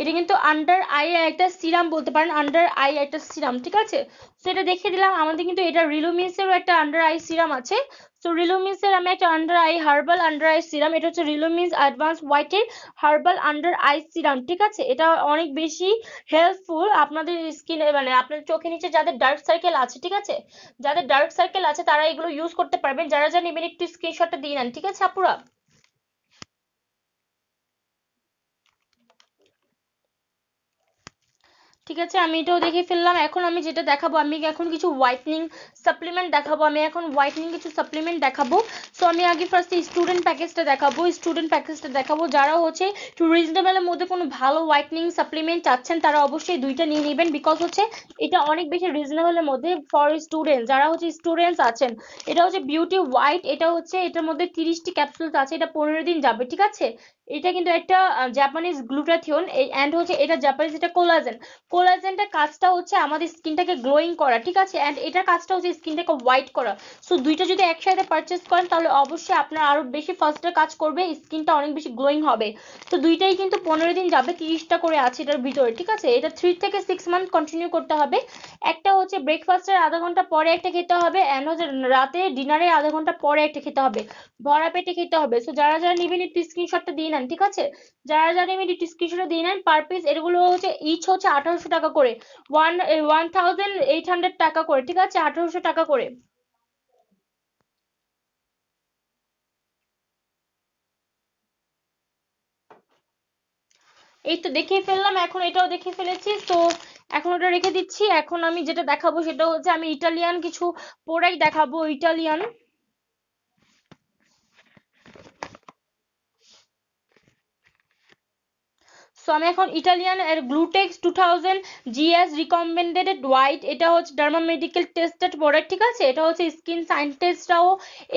এটা কিন্তু আন্ডার আই একটা সিরাম বলতে পারেন আন্ডার আই একটা সিরাম ঠিক আছে সেটা দেখে দেখিয়ে দিলাম আমাদের কিন্তু এটা রিলুমিসেরও একটা আন্ডার আই সিরাম আছে সো রিলুমিন্স এর আমি একটা under eye herbal under eye serum এটা হচ্ছে রিলুমিন্স অ্যাডভান্স হোয়াইটের হার্বাল আন্ডার আই সিরাম ঠিক আছে এটা অনেক বেশি হেল্পফুল আপনাদের স্কিনে মানে আপনার চোখের নিচে যাদের ডার্ক সার্কেল আছে ঠিক আছে যাদের ডার্ক সার্কেল আছে তারা এগুলো ইউজ করতে পারবেন যারা যারা নেবেন একটু স্ক্রিনশটটা দিয়ে নেন ঠিক আছে আপুরা ঠিক আছে আমি এটাও দেখে ফেললাম এখন আমি যেটা দেখাবো আমি এখন কিছু হোয়াইটনিং সাপ্লিমেন্ট দেখাবো আমি এখন হোয়াইটনিং কিছু সাপ্লিমেন্ট দেখাবো সো আমি আগে ফার্স্ট স্টুডেন্ট প্যাকেজটা দেখাবো স্টুডেন্ট প্যাকেজটা দেখাবো যারা হচ্ছে একটু রিজনেবলের মধ্যে কোনো ভালো হোয়াইটনিং সাপ্লিমেন্ট চাচ্ছেন তারা অবশ্যই দুইটা নিয়ে নেবেন বিকজ হচ্ছে এটা অনেক বেশি রিজনেবলের মধ্যে ফর স্টুডেন্ট যারা হচ্ছে স্টুডেন্টস আছেন এটা হচ্ছে বিউটি হোয়াইট এটা হচ্ছে এটার মধ্যে তিরিশটি ক্যাপসুলস আছে এটা পনেরো দিন যাবে ঠিক আছে এটা কিন্তু একটা জাপানিজ গ্লুটাথিওন অ্যান্ড হচ্ছে এটা জাপানিজ এটা কোলাজেন কোলাজেনটা কাজটা হচ্ছে আমাদের স্কিনটাকে গ্লোয়িং করা ঠিক আছে অ্যান্ড এটার কাজটা হচ্ছে স্কিনটাকে হোয়াইট করা সো দুইটা যদি একসাথে পারচেস করেন তাহলে অবশ্যই আপনার আরো বেশি ফার্স্টে কাজ করবে স্কিনটা অনেক বেশি গ্লোয়িং হবে তো দুইটাই কিন্তু পনেরো দিন যাবে তিরিশটা করে আছে এটার ভিতরে ঠিক আছে এটা থ্রি থেকে সিক্স মান্থ কন্টিনিউ করতে হবে একটা হচ্ছে ব্রেকফাস্টের আধা ঘন্টা পরে একটা খেতে হবে অ্যান্ড হচ্ছে রাতে ডিনারে আধা ঘন্টা পরে একটা খেতে হবে ভরা পেটে খেতে হবে সো যারা যারা নেবেন একটু স্ক্রিনশটটা দিয়ে নেন নেন ঠিক আছে যারা যারা আমি ডিসক্রিপশনে দিয়ে নেন পার পিস এগুলো হচ্ছে ইচ হচ্ছে আঠারোশো টাকা করে one one thousand eight hundred টাকা করে ঠিক আছে আঠারোশো টাকা করে এই তো দেখিয়ে ফেললাম এখন এটাও দেখিয়ে ফেলেছি তো এখন ওটা রেখে দিচ্ছি এখন আমি যেটা দেখাবো সেটা হচ্ছে আমি ইটালিয়ান কিছু পরেই দেখাবো ইটালিয়ান সো আমি এখন ইটালিয়ান এর Glutex two thousand GS recommended white এটা হচ্ছে ডার্মা মেডিকেল টেস্টেড প্রোডাক্ট ঠিক আছে এটা হচ্ছে স্কিন সায়েন্টিস্টরাও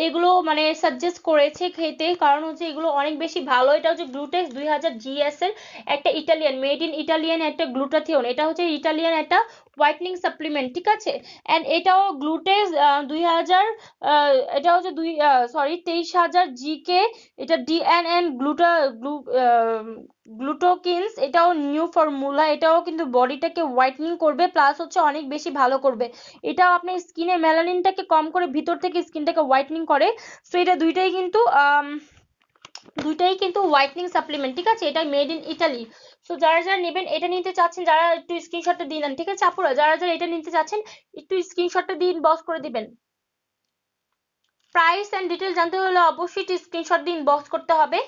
এগুলো মানে সাজেস্ট করেছে খেতে কারণ হচ্ছে এগুলো অনেক বেশি ভালো এটা হচ্ছে গ্লুটেক্স দুই হাজার জিএস এর একটা ইটালিয়ান মেড ইন ইটালিয়ান একটা গ্লুটাথিওন এটা হচ্ছে ইটালিয়ান একটা হোয়াইটনিং সাপ্লিমেন্ট ঠিক আছে অ্যান্ড এটাও গ্লুটেজ দুই হাজার এটা হচ্ছে দুই সরি তেইশ হাজার জিকে এটা ডিএনএন গ্লুটা গ্লু গ্লুটোকিনস এটাও নিউ ফর্মুলা এটাও কিন্তু বডিটাকে হোয়াইটনিং করবে প্লাস হচ্ছে অনেক বেশি ভালো করবে এটাও আপনার স্কিনে মেলানিনটাকে কম করে ভিতর থেকে স্কিনটাকে হোয়াইটনিং করে সো এটা দুইটাই কিন্তু দুইটাই কিন্তু হোয়াইটনিং সাপ্লিমেন্ট ঠিক আছে এটা মেড ইন ইটালি সো যারা যারা নেবেন এটা নিতে চাচ্ছেন যারা একটু স্ক্রিনশটটা দেন ঠিক আছে আপুরা যারা যারা এটা নিতে চাচ্ছেন একটু স্ক্রিনশটটা দিন বক্স করে দিবেন প্রাইস এন্ড ডিটেল জানতে হলে অবশ্যই স্ক্রিনশট দিন বক্স করতে হবে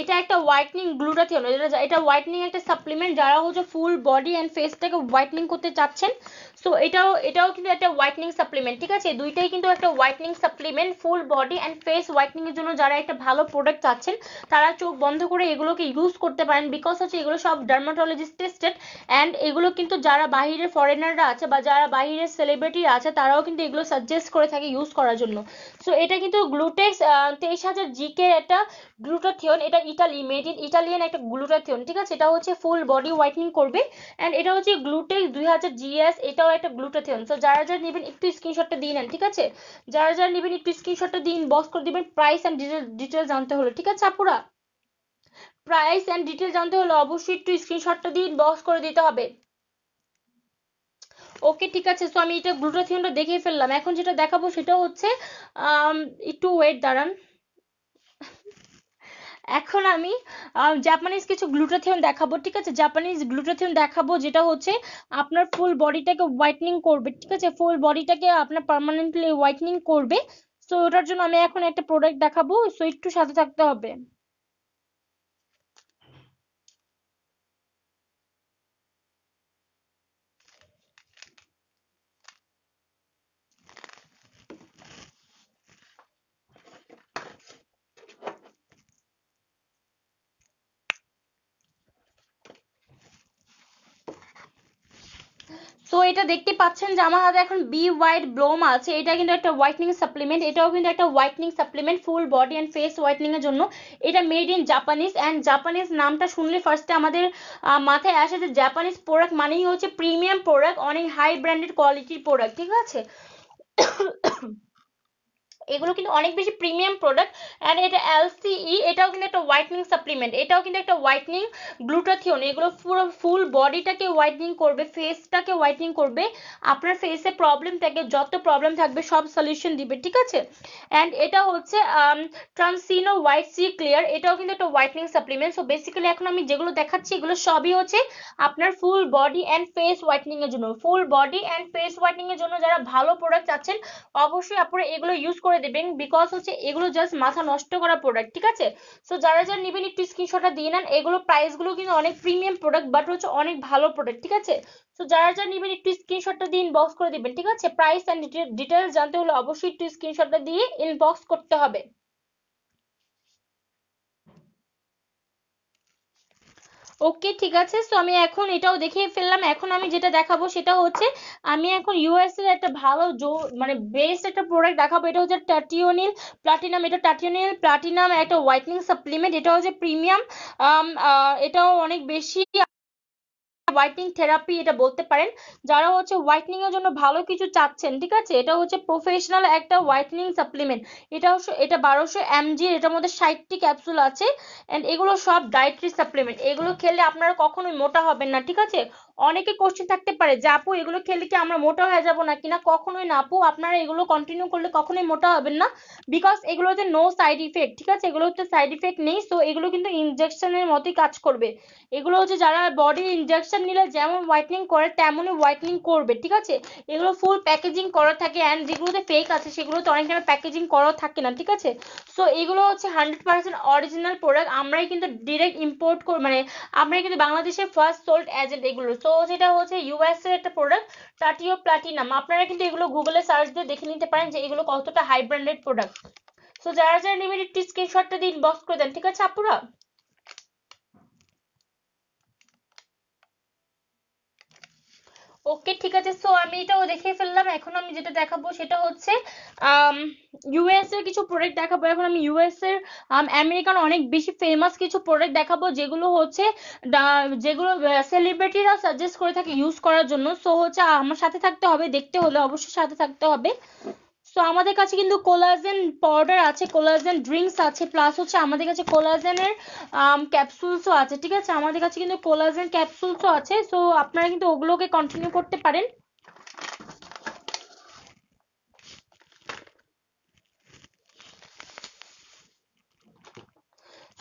এটা একটা হোয়াইটনিং গ্লুটাথিয়ন এটা এটা হোয়াইটনিং একটা সাপ্লিমেন্ট যারা হচ্ছে ফুল বডি অ্যান্ড ফেসটাকে হোয়াইটনিং করতে চাচ্ছেন সো এটাও এটাও কিন্তু একটা হোয়াইটনিং সাপ্লিমেন্ট ঠিক আছে দুইটাই কিন্তু একটা whitening supplement full body and face whitening এর জন্য যারা একটা ভালো প্রোডাক্ট চাচ্ছেন তারা চোখ বন্ধ করে এগুলোকে ইউজ করতে পারেন বিকজ হচ্ছে এগুলো সব ডার্মাটোলজিস্ট টেস্টেড অ্যান্ড এগুলো কিন্তু যারা বাহিরের ফরেনাররা আছে বা যারা বাহিরের সেলিব্রিটি আছে তারাও কিন্তু এগুলো সাজেস্ট করে থাকে ইউজ করার জন্য সো এটা কিন্তু গ্লুটেক্স তেইশ হাজার জিকে একটা গ্লুটাথিয়ন এটা ইটালি মেড ইন ইটালিয়ান একটা গ্লুটাথিয়ন ঠিক আছে এটা হচ্ছে ফুল বডি হোয়াইটনিং করবে অ্যান্ড এটা হচ্ছে গ্লুটেক্স দুই হাজার জিএস এটাও একটা গ্লুটাথিয়ন সো যারা যারা নেবেন একটু স্ক্রিনশটটা দিয়ে নেন ঠিক আছে যারা যারা নেবেন একটু স্ক্রিনশটটা দিন ইনবক্স করে দিবেন প্রাইস অ্যান্ড ডিটেল জানতে হলো ঠিক আছে আপুরা প্রাইস অ্যান্ড ডিটেল জানতে হলে অবশ্যই একটু স্ক্রিনশটটা দিয়ে ইনবক্স করে দিতে হবে ওকে ঠিক আছে সো আমি এটা গ্লুটাথিয়নটা দেখেই ফেললাম এখন যেটা দেখাবো সেটা হচ্ছে একটু ওয়েট দাঁড়ান এখন আমি জাপানিজ কিছু গ্লুটাথিওন দেখাবো ঠিক আছে জাপানিজ গ্লুটাথিওন দেখাবো যেটা হচ্ছে আপনার ফুল বডিটাকে হোয়াইটনিং করবে ঠিক আছে ফুল বডিটাকে আপনার পার্মানেন্টলি হোয়াইটনিং করবে সো ওটার জন্য আমি এখন একটা প্রোডাক্ট দেখাবো সো একটু সাথে থাকতে হবে সো এটা দেখতে পাচ্ছেন যে আমার হাতে এখন বি হোয়াইট ব্লোম আছে এটা কিন্তু একটা হোয়াইটনিং সাপ্লিমেন্ট এটাও কিন্তু একটা whitening supplement full body and face whitening এর জন্য এটা made in Japanese and Japanese নামটা শুনলে ফার্স্টে আমাদের মাথায় আসে যে জাপানিজ প্রোডাক্ট মানেই হচ্ছে প্রিমিয়াম প্রোডাক্ট অনেক হাই ব্র্যান্ডেড কোয়ালিটির প্রোডাক্ট ঠিক আছে এগুলো কিন্তু অনেক বেশি প্রিমিয়াম প্রোডাক্ট অ্যান্ড এটা এলসিই e, এটাও কিন্তু একটা হোয়াইটনিং সাপ্লিমেন্ট এটাও কিন্তু একটা হোয়াইটনিং গ্লুটাথিওন এগুলো পুরো ফুল বডিটাকে হোয়াইটনিং করবে ফেসটাকে হোয়াইটনিং করবে আপনার ফেসে প্রবলেম থাকে যত প্রবলেম থাকবে সব সলিউশন দিবে ঠিক আছে অ্যান্ড এটা হচ্ছে ট্রান্সিনো হোয়াইট সি ক্লিয়ার এটাও কিন্তু একটা হোয়াইটনিং সাপ্লিমেন্ট সো বেসিক্যালি এখন আমি যেগুলো দেখাচ্ছি এগুলো সবই হচ্ছে আপনার full body and face whitening এর জন্য full body and face whitening এর জন্য যারা ভালো প্রোডাক্ট চাচ্ছেন অবশ্যই আপনারা এগুলো ইউজ করে করে দেবেন বিকজ হচ্ছে এগুলো জাস্ট মাথা নষ্ট করা প্রোডাক্ট ঠিক আছে সো যারা যারা নেবেন একটু স্ক্রিনশটটা দিয়ে নেন এগুলো প্রাইসগুলো কিন্তু অনেক প্রিমিয়াম প্রোডাক্ট বাট হচ্ছে অনেক ভালো প্রোডাক্ট ঠিক আছে সো যারা যারা নেবেন একটু স্ক্রিনশটটা দিয়ে ইনবক্স করে দেবেন ঠিক আছে প্রাইস অ্যান্ড ডিটেলস জানতে হলে অবশ্যই একটু স্ক্রিনশটটা দিয়ে ইনবক্স করতে হবে ওকে ঠিক আছে সো আমি এখন এটাও দেখিয়ে ফেললাম এখন আমি যেটা দেখাবো সেটা হচ্ছে আমি এখন ইউএস এর একটা ভালো জো মানে বেস্ট একটা প্রোডাক্ট দেখাবো এটা হচ্ছে টাটিওনিল প্লাটিনাম এটা টাটিওনিল প্লাটিনাম একটা হোয়াইটনিং সাপ্লিমেন্ট এটা হচ্ছে প্রিমিয়াম এটাও অনেক বেশি হোয়াইটনিং থেরাপি এটা বলতে পারেন যারা হচ্ছে হোয়াইটনিং এর জন্য ভালো কিছু চাচ্ছেন ঠিক আছে এটা হচ্ছে প্রফেশনাল একটা হোয়াইটনিং সাপ্লিমেন্ট এটা হচ্ছে এটা বারোশো এমজি এটার মধ্যে ষাটটি ক্যাপসুল আছে এন্ড এগুলো সব ডায়েটরি সাপ্লিমেন্ট এগুলো খেলে আপনারা কখনোই মোটা হবেন না ঠিক আছে অনেকে কোশ্চেন থাকতে পারে যে আপু এগুলো খেলে কি আমরা মোটা হয়ে যাব না কিনা কখনোই না আপু আপনারা এগুলো কন্টিনিউ করলে কখনোই মোটা হবেন না বিকজ এগুলো হচ্ছে নো সাইড ইফেক্ট ঠিক আছে এগুলো হচ্ছে সাইড ইফেক্ট নেই সো এগুলো কিন্তু ইনজেকশনের মতোই কাজ করবে এগুলো হচ্ছে যারা বডি ইনজেকশন নিলে যেমন হোয়াইটনিং করে তেমনই হোয়াইটনিং করবে ঠিক আছে এগুলো ফুল প্যাকেজিং করা থাকে অ্যান্ড যেগুলোতে ফেক আছে সেগুলোতে অনেক টাইম প্যাকেজিং করা থাকে না ঠিক আছে সো এগুলো হচ্ছে হান্ড্রেড পার্সেন্ট অরিজিনাল প্রোডাক্ট আমরাই কিন্তু ডিরেক্ট ইম্পোর্ট মানে আমরাই কিন্তু বাংলাদেশের ফার্স্ট সোল্ড এজেন্ট এগুলো সো তো যেটা হচ্ছে ইউএস এর একটা প্রোডাক্ট টাটিও প্লাটিনাম আপনারা কিন্তু এগুলো গুগলে সার্চ দিয়ে দেখে নিতে পারেন যে এগুলো কতটা হাই ব্র্যান্ডেড প্রোডাক্ট সো যারা যারা নেবেন একটু স্ক্রিনশটটা দিয়ে ইনবক্স করে দেন ঠিক আছে আপুরা ওকে ঠিক আছে সো আমি এটাও দেখে ফেললাম এখন আমি যেটা দেখাবো সেটা হচ্ছে ইউএস um, এর কিছু প্রোডাক্ট দেখাবো এখন আমি ইউএস এর আমেরিকান um, অনেক বেশি ফেমাস কিছু প্রোডাক্ট দেখাবো যেগুলো হচ্ছে যেগুলো সেলিব্রিটিরা সাজেস্ট করে থাকে ইউজ করার জন্য সো হচ্ছে আমার সাথে থাকতে হবে দেখতে হলে অবশ্যই সাথে থাকতে হবে সো আমাদের কাছে কিন্তু কোলাজেন পাউডার আছে কোলাজেন ড্রিঙ্কস আছে প্লাস হচ্ছে আমাদের কাছে কোলাজেনের ক্যাপসুলসও আছে ঠিক আছে আমাদের কাছে কিন্তু কোলাজেন ক্যাপসুলসও আছে সো আপনারা কিন্তু ওগুলোকে কন্টিনিউ করতে পারেন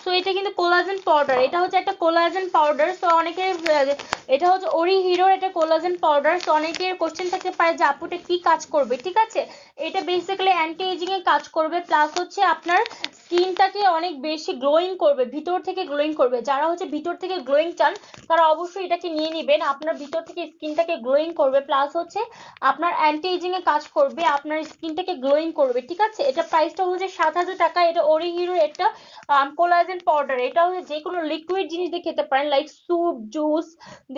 তো এটা কিন্তু কোলাজেন পাউডার এটা হচ্ছে একটা কোলাজেন পাউডার তো অনেকে এটা হচ্ছে ওরি হিরোর এটা কোলাজেন পাউডার তো অনেকের কোশ্চেন থাকতে পারে যে আপু এটা কি কাজ করবে ঠিক আছে এটা বেসিক্যালি অ্যান্টি এজিং এ কাজ করবে প্লাস হচ্ছে আপনার স্কিনটাকে অনেক বেশি গ্লোয়িং করবে ভিতর থেকে গ্লোয়িং করবে যারা হচ্ছে ভিতর থেকে গ্লোয়িং চান তারা অবশ্যই এটাকে নিয়ে নেবেন আপনার ভিতর থেকে স্কিনটাকে গ্লোয়িং করবে প্লাস হচ্ছে আপনার অ্যান্টি এজিং এ কাজ করবে আপনার স্কিনটাকে গ্লোয়িং করবে ঠিক আছে এটা প্রাইসটা হচ্ছে সাত হাজার টাকা এটা ওরি হিরো একটা কোলাজেন পাউডার এটা হচ্ছে যে কোনো লিকুইড জিনিস দিয়ে খেতে পারেন লাইক স্যুপ জুস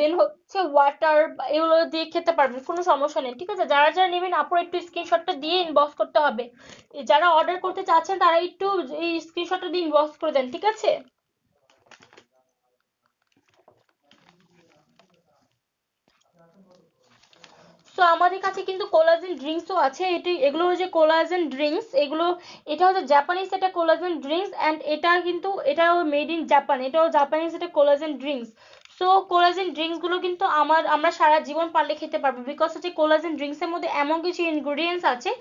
দেন হচ্ছে ওয়াটার এগুলো দিয়ে খেতে পারবেন কোনো সমস্যা নেই ঠিক আছে যারা যারা নেবেন আপনারা একটু স্ক্রিনশটটা দিয়ে ইনবক্স করতে হবে যারা অর্ডার করতে চাচ্ছেন তারা একটু এই স্ক্রিনশটটা দিয়ে ইনবক্স করে দেন ঠিক আছে তো আমাদের কাছে কিন্তু কোলাজেন ড্রিঙ্কসও আছে এটি এগুলো হচ্ছে কোলাজেন ড্রিঙ্কস এগুলো এটা হচ্ছে জাপানিজ এটা কোলাজেন ড্রিঙ্কস অ্যান্ড এটা কিন্তু এটাও মেড ইন জাপান এটাও জাপানিজ এটা কোলাজেন ড্রিঙ্কস সো কোলাজেন গুলো কিন্তু আমার আমরা সারা জীবন পারলে খেতে পারবো বিকজ হচ্ছে কোলাজেন এর মধ্যে এমন কিছু ইনগ্রিডিয়েন্টস আছে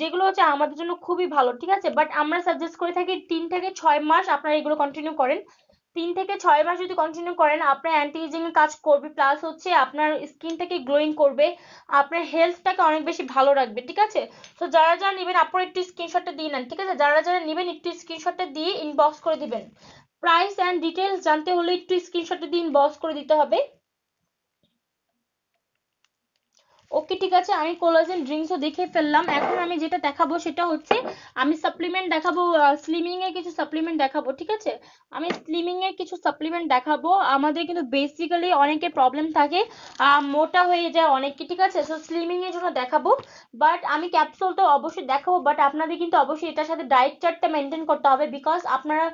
যেগুলো হচ্ছে আমাদের জন্য খুবই ভালো ঠিক আছে বাট আমরা সাজেস্ট করে থাকি তিন থেকে ছয় মাস আপনারা এগুলো কন্টিনিউ করেন তিন থেকে ছয় মাস যদি কন্টিনিউ করেন আপনার অ্যান্টি এজিং কাজ করবে প্লাস হচ্ছে আপনার স্কিনটাকে গ্লোয়িং করবে আপনার হেলথটাকে অনেক বেশি ভালো রাখবে ঠিক আছে তো যারা যারা নেবেন আপনার একটু স্ক্রিনশটটা দিয়ে নেন ঠিক আছে যারা যারা নেবেন একটু স্ক্রিনশটটা দিয়ে ইনবক্স করে দিবেন প্রাইস অ্যান্ড ডিটেলস জানতে হলে একটু স্ক্রিনশটে দিন বস করে দিতে হবে ওকে ঠিক আছে আমি কোলাজেন ড্রিঙ্কসও দেখে ফেললাম এখন আমি যেটা দেখাবো সেটা হচ্ছে আমি সাপ্লিমেন্ট দেখাবো স্লিমিং এর কিছু সাপ্লিমেন্ট দেখাবো ঠিক আছে আমি স্লিমিং এর কিছু সাপ্লিমেন্ট দেখাবো আমাদের কিন্তু বেসিক্যালি অনেকে প্রবলেম থাকে মোটা হয়ে যায় অনেকে ঠিক আছে সো স্লিমিং এর জন্য দেখাবো বাট আমি ক্যাপসুল তো অবশ্যই দেখাবো বাট আপনাদের কিন্তু অবশ্যই এটার সাথে ডায়েট চার্টটা মেনটেন করতে হবে বিকজ আপনারা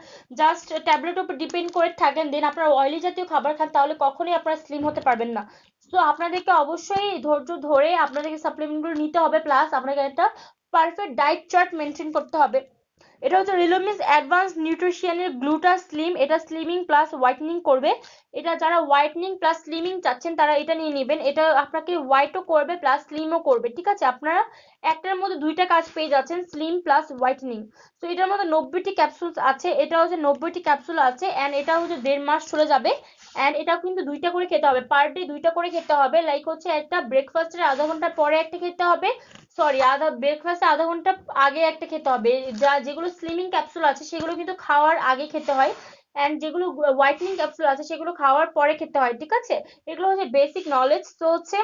জাস্ট ট্যাবলেট উপর ডিপেন্ড করে থাকেন দেন আপনারা অয়েলি জাতীয় খাবার খান তাহলে কখনোই আপনারা স্লিম হতে পারবেন না সো আপনাদেরকে অবশ্যই ধৈর্য ধরে আপনাদেরকে সাপ্লিমেন্টগুলো নিতে হবে প্লাস আপনাকে একটা পারফেক্ট ডায়েট চার্ট মেনটেন করতে হবে এটা হচ্ছে রিলোমিস অ্যাডভান্স নিউট্রিশিয়ানের গ্লুটা স্লিম এটা স্লিমিং প্লাস হোয়াইটনিং করবে এটা যারা হোয়াইটনিং প্লাস স্লিমিং চাচ্ছেন তারা এটা নিয়ে নেবেন এটা আপনাকে হোয়াইটও করবে প্লাস স্লিমও করবে ঠিক আছে আপনারা একটার মধ্যে দুইটা কাজ পেয়ে যাচ্ছেন স্লিম প্লাস হোয়াইটনিং তো এটার মধ্যে নব্বইটি ক্যাপসুলস আছে এটা হচ্ছে নব্বইটি ক্যাপসুল আছে অ্যান্ড এটা হচ্ছে দেড় মাস চলে যাবে অ্যান্ড এটা কিন্তু দুইটা করে খেতে হবে পার ডে দুইটা করে খেতে হবে লাইক হচ্ছে একটা ব্রেকফাস্টের আধা ঘন্টা পরে একটা খেতে হবে সরি আধা ব্রেকফাস্টের আধা ঘন্টা আগে একটা খেতে হবে যা যেগুলো স্লিমিং ক্যাপসুল আছে সেগুলো কিন্তু খাওয়ার আগে খেতে হয় অ্যান্ড যেগুলো হোয়াইটনিং ক্যাপসুল আছে সেগুলো খাওয়ার পরে খেতে হয় ঠিক আছে এগুলো হচ্ছে বেসিক নলেজ তো হচ্ছে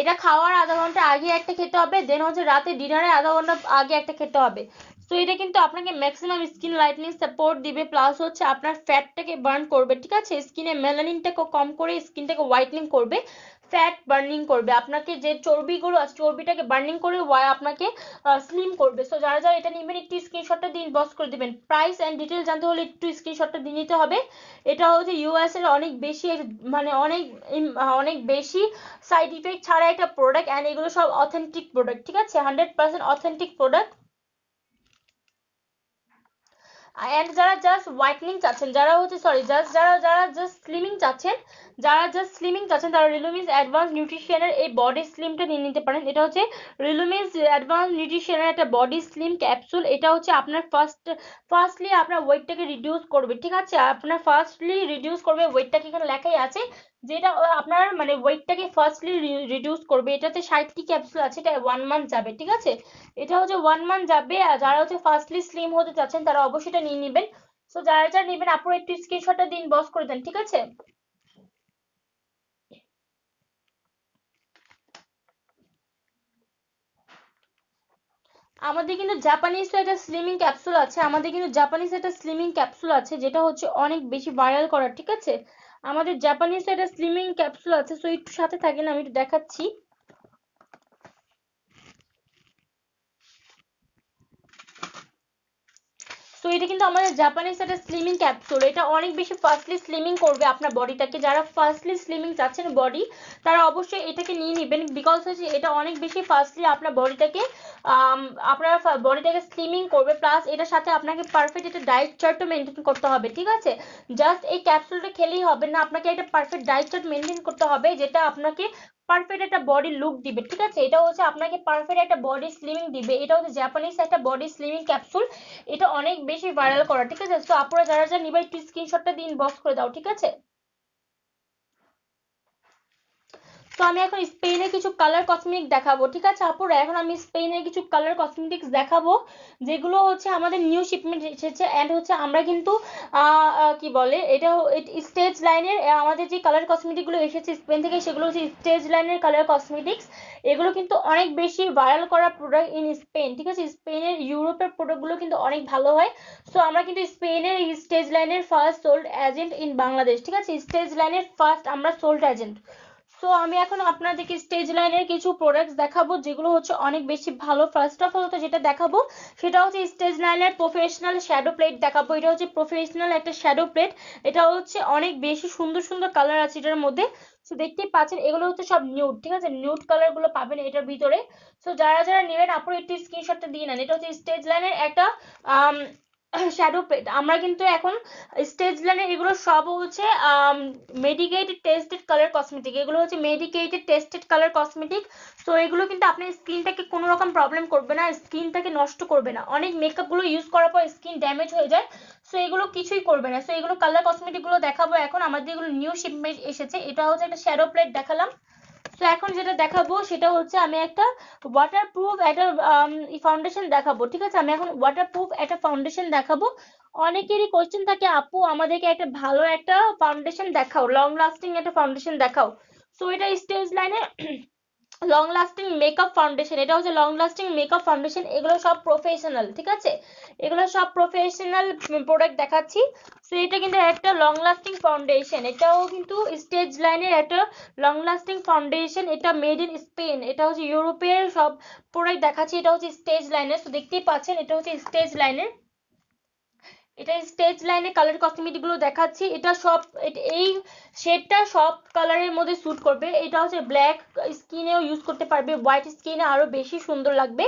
এটা খাওয়ার আধা ঘন্টা আগে একটা খেতে হবে দেন হচ্ছে রাতে ডিনারে আধা ঘন্টা আগে একটা খেতে হবে সো এটা কিন্তু আপনাকে ম্যাক্সিমাম স্কিন লাইটনিং সাপোর্ট দিবে প্লাস হচ্ছে আপনার ফ্যাটটাকে বার্ন করবে ঠিক আছে স্কিনে মেলানিনটাকে কম করে স্কিনটাকে হোয়াইটনিং করবে ফ্যাট বার্নিং করবে আপনাকে যে চর্বিগুলো আছে চর্বিটাকে বার্নিং করে ওয়াই আপনাকে স্লিম করবে সো যারা যারা এটা নেবেন একটু স্ক্রিনশটটা দিন বস করে দিবেন প্রাইস অ্যান্ড ডিটেল জানতে হলে একটু স্ক্রিনশটটা দিয়ে নিতে হবে এটা হচ্ছে ইউএস এর অনেক বেশি মানে অনেক অনেক বেশি সাইড ইফেক্ট ছাড়া একটা প্রোডাক্ট অ্যান্ড এগুলো সব অথেন্টিক প্রোডাক্ট ঠিক আছে hundred percent authentic product and যারা জাস্ট হোয়াইটনিং চাচ্ছেন যারা হচ্ছে সরি জাস্ট যারা যারা জাস্ট স্লিমিং চাচ্ছেন যারা জাস্ট স্লিমিং চাচ্ছেন তারা রিলুমিস অ্যাডভান্স নিউট্রিশনের এই বডি স্লিমটা নিয়ে নিতে পারেন এটা হচ্ছে রিলুমিস অ্যাডভান্স এর একটা বডি স্লিম ক্যাপসুল এটা হচ্ছে আপনার ফার্স্ট ফার্স্টলি আপনার ওয়েটটাকে রিডিউস করবে ঠিক আছে আপনার ফার্স্টলি রিডিউস করবে ওয়েটটাকে এখানে লেখাই আছে যেটা আপনার মানে ওয়েটটাকে ফার্স্টলি রিডিউস করবে এটাতে ষাটটি ক্যাপসুল আছে এটা ওয়ান মান্থ যাবে ঠিক আছে এটা হচ্ছে ওয়ান মান্থ যাবে আর যারা হচ্ছে ফার্স্টলি স্লিম হতে চাচ্ছেন তারা অবশ্যই এটা নিয়ে নেবেন সো যারা যারা নেবেন আপনারা একটু স্ক্রিনশটটা দিন বস করে দেন ঠিক আছে আমাদের কিন্তু জাপানিজ একটা স্লিমিং ক্যাপসুল আছে আমাদের কিন্তু জাপানিজ একটা স্লিমিং ক্যাপসুল আছে যেটা হচ্ছে অনেক বেশি ভাইরাল করা ঠিক আছে আমাদের জাপানি একটা স্লিমিং ক্যাপসুল আছে সো একটু সাথে থাকেন আমি একটু দেখাচ্ছি সো এটা কিন্তু আমাদের জাপানিজ একটা স্লিমিং ক্যাপসুল এটা অনেক বেশি ফার্স্টলি স্লিমিং করবে আপনার বডিটাকে যারা ফার্স্টলি স্লিমিং চাচ্ছেন বডি তারা অবশ্যই এটাকে নিয়ে নেবেন বিকজ হচ্ছে এটা অনেক বেশি ফার্স্টলি আপনার বডিটাকে আপনার বডিটাকে স্লিমিং করবে প্লাস এটার সাথে আপনাকে পারফেক্ট একটা ডায়েট চার্টও মেনটেন করতে হবে ঠিক আছে জাস্ট এই ক্যাপসুলটা খেলেই হবে না আপনাকে একটা পারফেক্ট ডায়েট চার্ট মেনটেন করতে হবে যেটা আপনাকে পারফেক্ট একটা বডি লুক দিবে ঠিক আছে এটা হচ্ছে আপনাকে পারফেক্ট একটা বডি স্লিমিং দিবে এটা হচ্ছে জাপানিজ একটা বডি স্লিমিং ক্যাপসুল এটা অনেক বেশি ভাইরাল করা ঠিক আছে তো আপনারা যারা যারা নিবে একটু স্ক্রিনশটটা দিন বক্স করে দাও ঠিক আছে তো আমি এখন স্পেনের কিছু কালার কসমেটিক দেখাবো ঠিক আছে আপুরা এখন আমি স্পেনের কিছু কালার কসমেটিক্স দেখাবো যেগুলো হচ্ছে আমাদের নিউ শিপমেন্ট এসেছে অ্যান্ড হচ্ছে আমরা কিন্তু কি বলে এটা স্টেজ লাইনের আমাদের যে কালার কসমেটিকগুলো এসেছে স্পেন থেকে সেগুলো হচ্ছে স্টেজ লাইনের কালার কসমেটিক্স এগুলো কিন্তু অনেক বেশি ভাইরাল করা প্রোডাক্ট ইন স্পেন ঠিক আছে স্পেনের ইউরোপের প্রোডাক্টগুলো কিন্তু অনেক ভালো হয় সো আমরা কিন্তু স্পেনের স্টেজ লাইনের first sold agent in Bangladesh ঠিক আছে স্টেজ লাইনের ফার্স্ট আমরা সোল্ড এজেন্ট তো আমি এখন আপনাদেরকে স্টেজ লাইনের কিছু প্রোডাক্টস দেখাবো যেগুলো হচ্ছে অনেক বেশি ভালো ফার্স্ট অফ অল তো যেটা দেখাবো সেটা হচ্ছে স্টেজ লাইনের প্রফেশনাল শ্যাডো প্লেট দেখাবো এটা হচ্ছে প্রফেশনাল একটা শ্যাডো প্লেট এটা হচ্ছে অনেক বেশি সুন্দর সুন্দর কালার আছে এটার মধ্যে সো দেখতেই পাচ্ছেন এগুলো হচ্ছে সব নিউড ঠিক আছে নিউড কালার গুলো পাবেন এটার ভিতরে সো যারা যারা নেবেন আপনারা একটু স্ক্রিনশটটা দিয়ে নেন এটা হচ্ছে স্টেজ লাইনের একটা শ্যাডো পেট আমরা কিন্তু এখন স্টেজ লাইনের এগুলো সব হচ্ছে মেডিকেটেড টেস্টেড কালার কসমেটিক এগুলো হচ্ছে medicated tested colour cosmetic so এগুলো কিন্তু আপনার স্কিনটাকে কোনো রকম প্রবলেম করবে না স্কিনটাকে নষ্ট করবে না অনেক মেকআপগুলো ইউজ করার পর স্কিন ড্যামেজ হয়ে যায় সো এগুলো কিছুই করবে না সো এগুলো কালার কসমেটিকগুলো দেখাবো এখন আমাদের এগুলো নিউ শিপমেন্ট এসেছে এটা হচ্ছে একটা শ্যাডো প্লেট দেখালাম তো এখন যেটা দেখাবো সেটা হচ্ছে আমি একটা ওয়াটারপ্রুফ একটা ফাউন্ডেশন um, দেখাবো ঠিক আছে আমি এখন ওয়াটারপ্রুফ একটা ফাউন্ডেশন দেখাবো অনেকেরই কোশ্চেন থাকে আপু আমাদেরকে একটা ভালো একটা ফাউন্ডেশন দেখাও লং লাস্টিং একটা ফাউন্ডেশন দেখাও সো এটা স্টেজ লাইনে লং লাস্টিং মেকআপ ফাউন্ডেশন এটা হচ্ছে লং লাস্টিং মেকআপ ফাউন্ডেশন এগুলো সব প্রফেশনাল ঠিক আছে এগুলো সব প্রফেশনাল প্রোডাক্ট দেখাচ্ছি সো এটা কিন্তু একটা লং লাস্টিং ফাউন্ডেশন এটাও কিন্তু স্টেজ লাইনের একটা লং লাস্টিং ফাউন্ডেশন এটা মেড ইন স্পেন এটা হচ্ছে ইউরোপের সব প্রোডাক্ট দেখাচ্ছি এটা হচ্ছে স্টেজ লাইনের তো দেখতেই পাচ্ছেন এটা হচ্ছে স্টেজ লাইনের এটা স্টেজ লাইনে কালার কসমেটিক গুলো দেখাচ্ছি এটা সব এই শেডটা সব কালারের মধ্যে স্যুট করবে এটা হচ্ছে ব্ল্যাক স্কিনেও ইউজ করতে পারবে হোয়াইট স্কিনে আরো বেশি সুন্দর লাগবে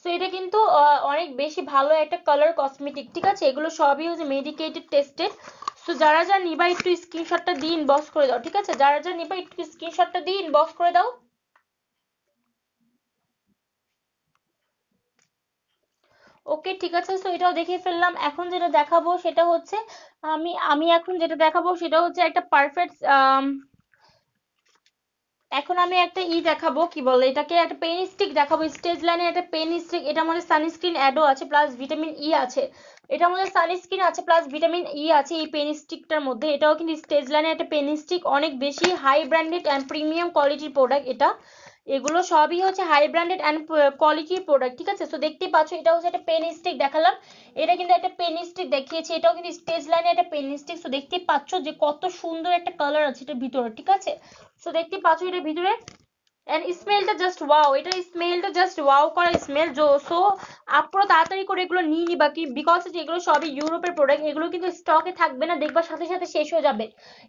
সো এটা কিন্তু অনেক বেশি ভালো একটা কালার কসমেটিক ঠিক আছে এগুলো সবই হচ্ছে মেডিকেটেড টেস্টেড সো যারা যারা নিবা একটু স্ক্রিনশটটা দিন বক্স করে দাও ঠিক আছে যারা যারা নিবা একটু স্ক্রিনশটটা দিয়ে ইনবক্স করে দাও ওকে ঠিক আছে তো এটাও দেখিয়ে ফেললাম এখন যেটা দেখাবো সেটা হচ্ছে আমি আমি এখন যেটা দেখাবো সেটা হচ্ছে একটা পারফেক্ট um, এখন আমি একটা ই দেখাবো কি বলে এটাকে একটা পেন স্টিক দেখাবো স্টেজ লাইনে একটা পেন স্টিক এটা আমাদের সানস্ক্রিন অ্যাডও আছে প্লাস ভিটামিন ই আছে এটা আমাদের সানস্ক্রিন আছে প্লাস ভিটামিন ই আছে এই পেন স্টিকটার মধ্যে এটাও কিন্তু স্টেজ লাইনে একটা পেন স্টিক অনেক বেশি হাই ব্র্যান্ডেড অ্যান্ড প্রিমিয়াম কোয়ালিটির প্রোডাক্ট এটা এগুলো সবই হচ্ছে হাই ব্র্যান্ডেড অ্যান্ড কোয়ালিটির প্রোডাক্ট ঠিক আছে সো দেখতে পাচ্ছ এটা হচ্ছে একটা পেন স্টিক দেখালাম এটা কিন্তু একটা পেন স্টিক দেখিয়েছি এটাও কিন্তু স্টেজ লাইনে একটা পেন স্টিক সো দেখতে পাচ্ছ যে কত সুন্দর একটা কালার আছে এটার ভিতরে ঠিক আছে সো দেখতে পাচ্ছ এটার ভিতরে এন্ড স্মেলটা জাস্ট ওয়াও এটা স্মেলটা জাস্ট ওয়াও করা স্মেল সো আপনারা তাড়াতাড়ি করে এগুলো নিয়ে নিবা কি বিকজ এগুলো সবই ইউরোপের প্রোডাক্ট এগুলো কিন্তু স্টকে থাকবে না দেখবার সাথে সাথে শেষ হয়ে যাবে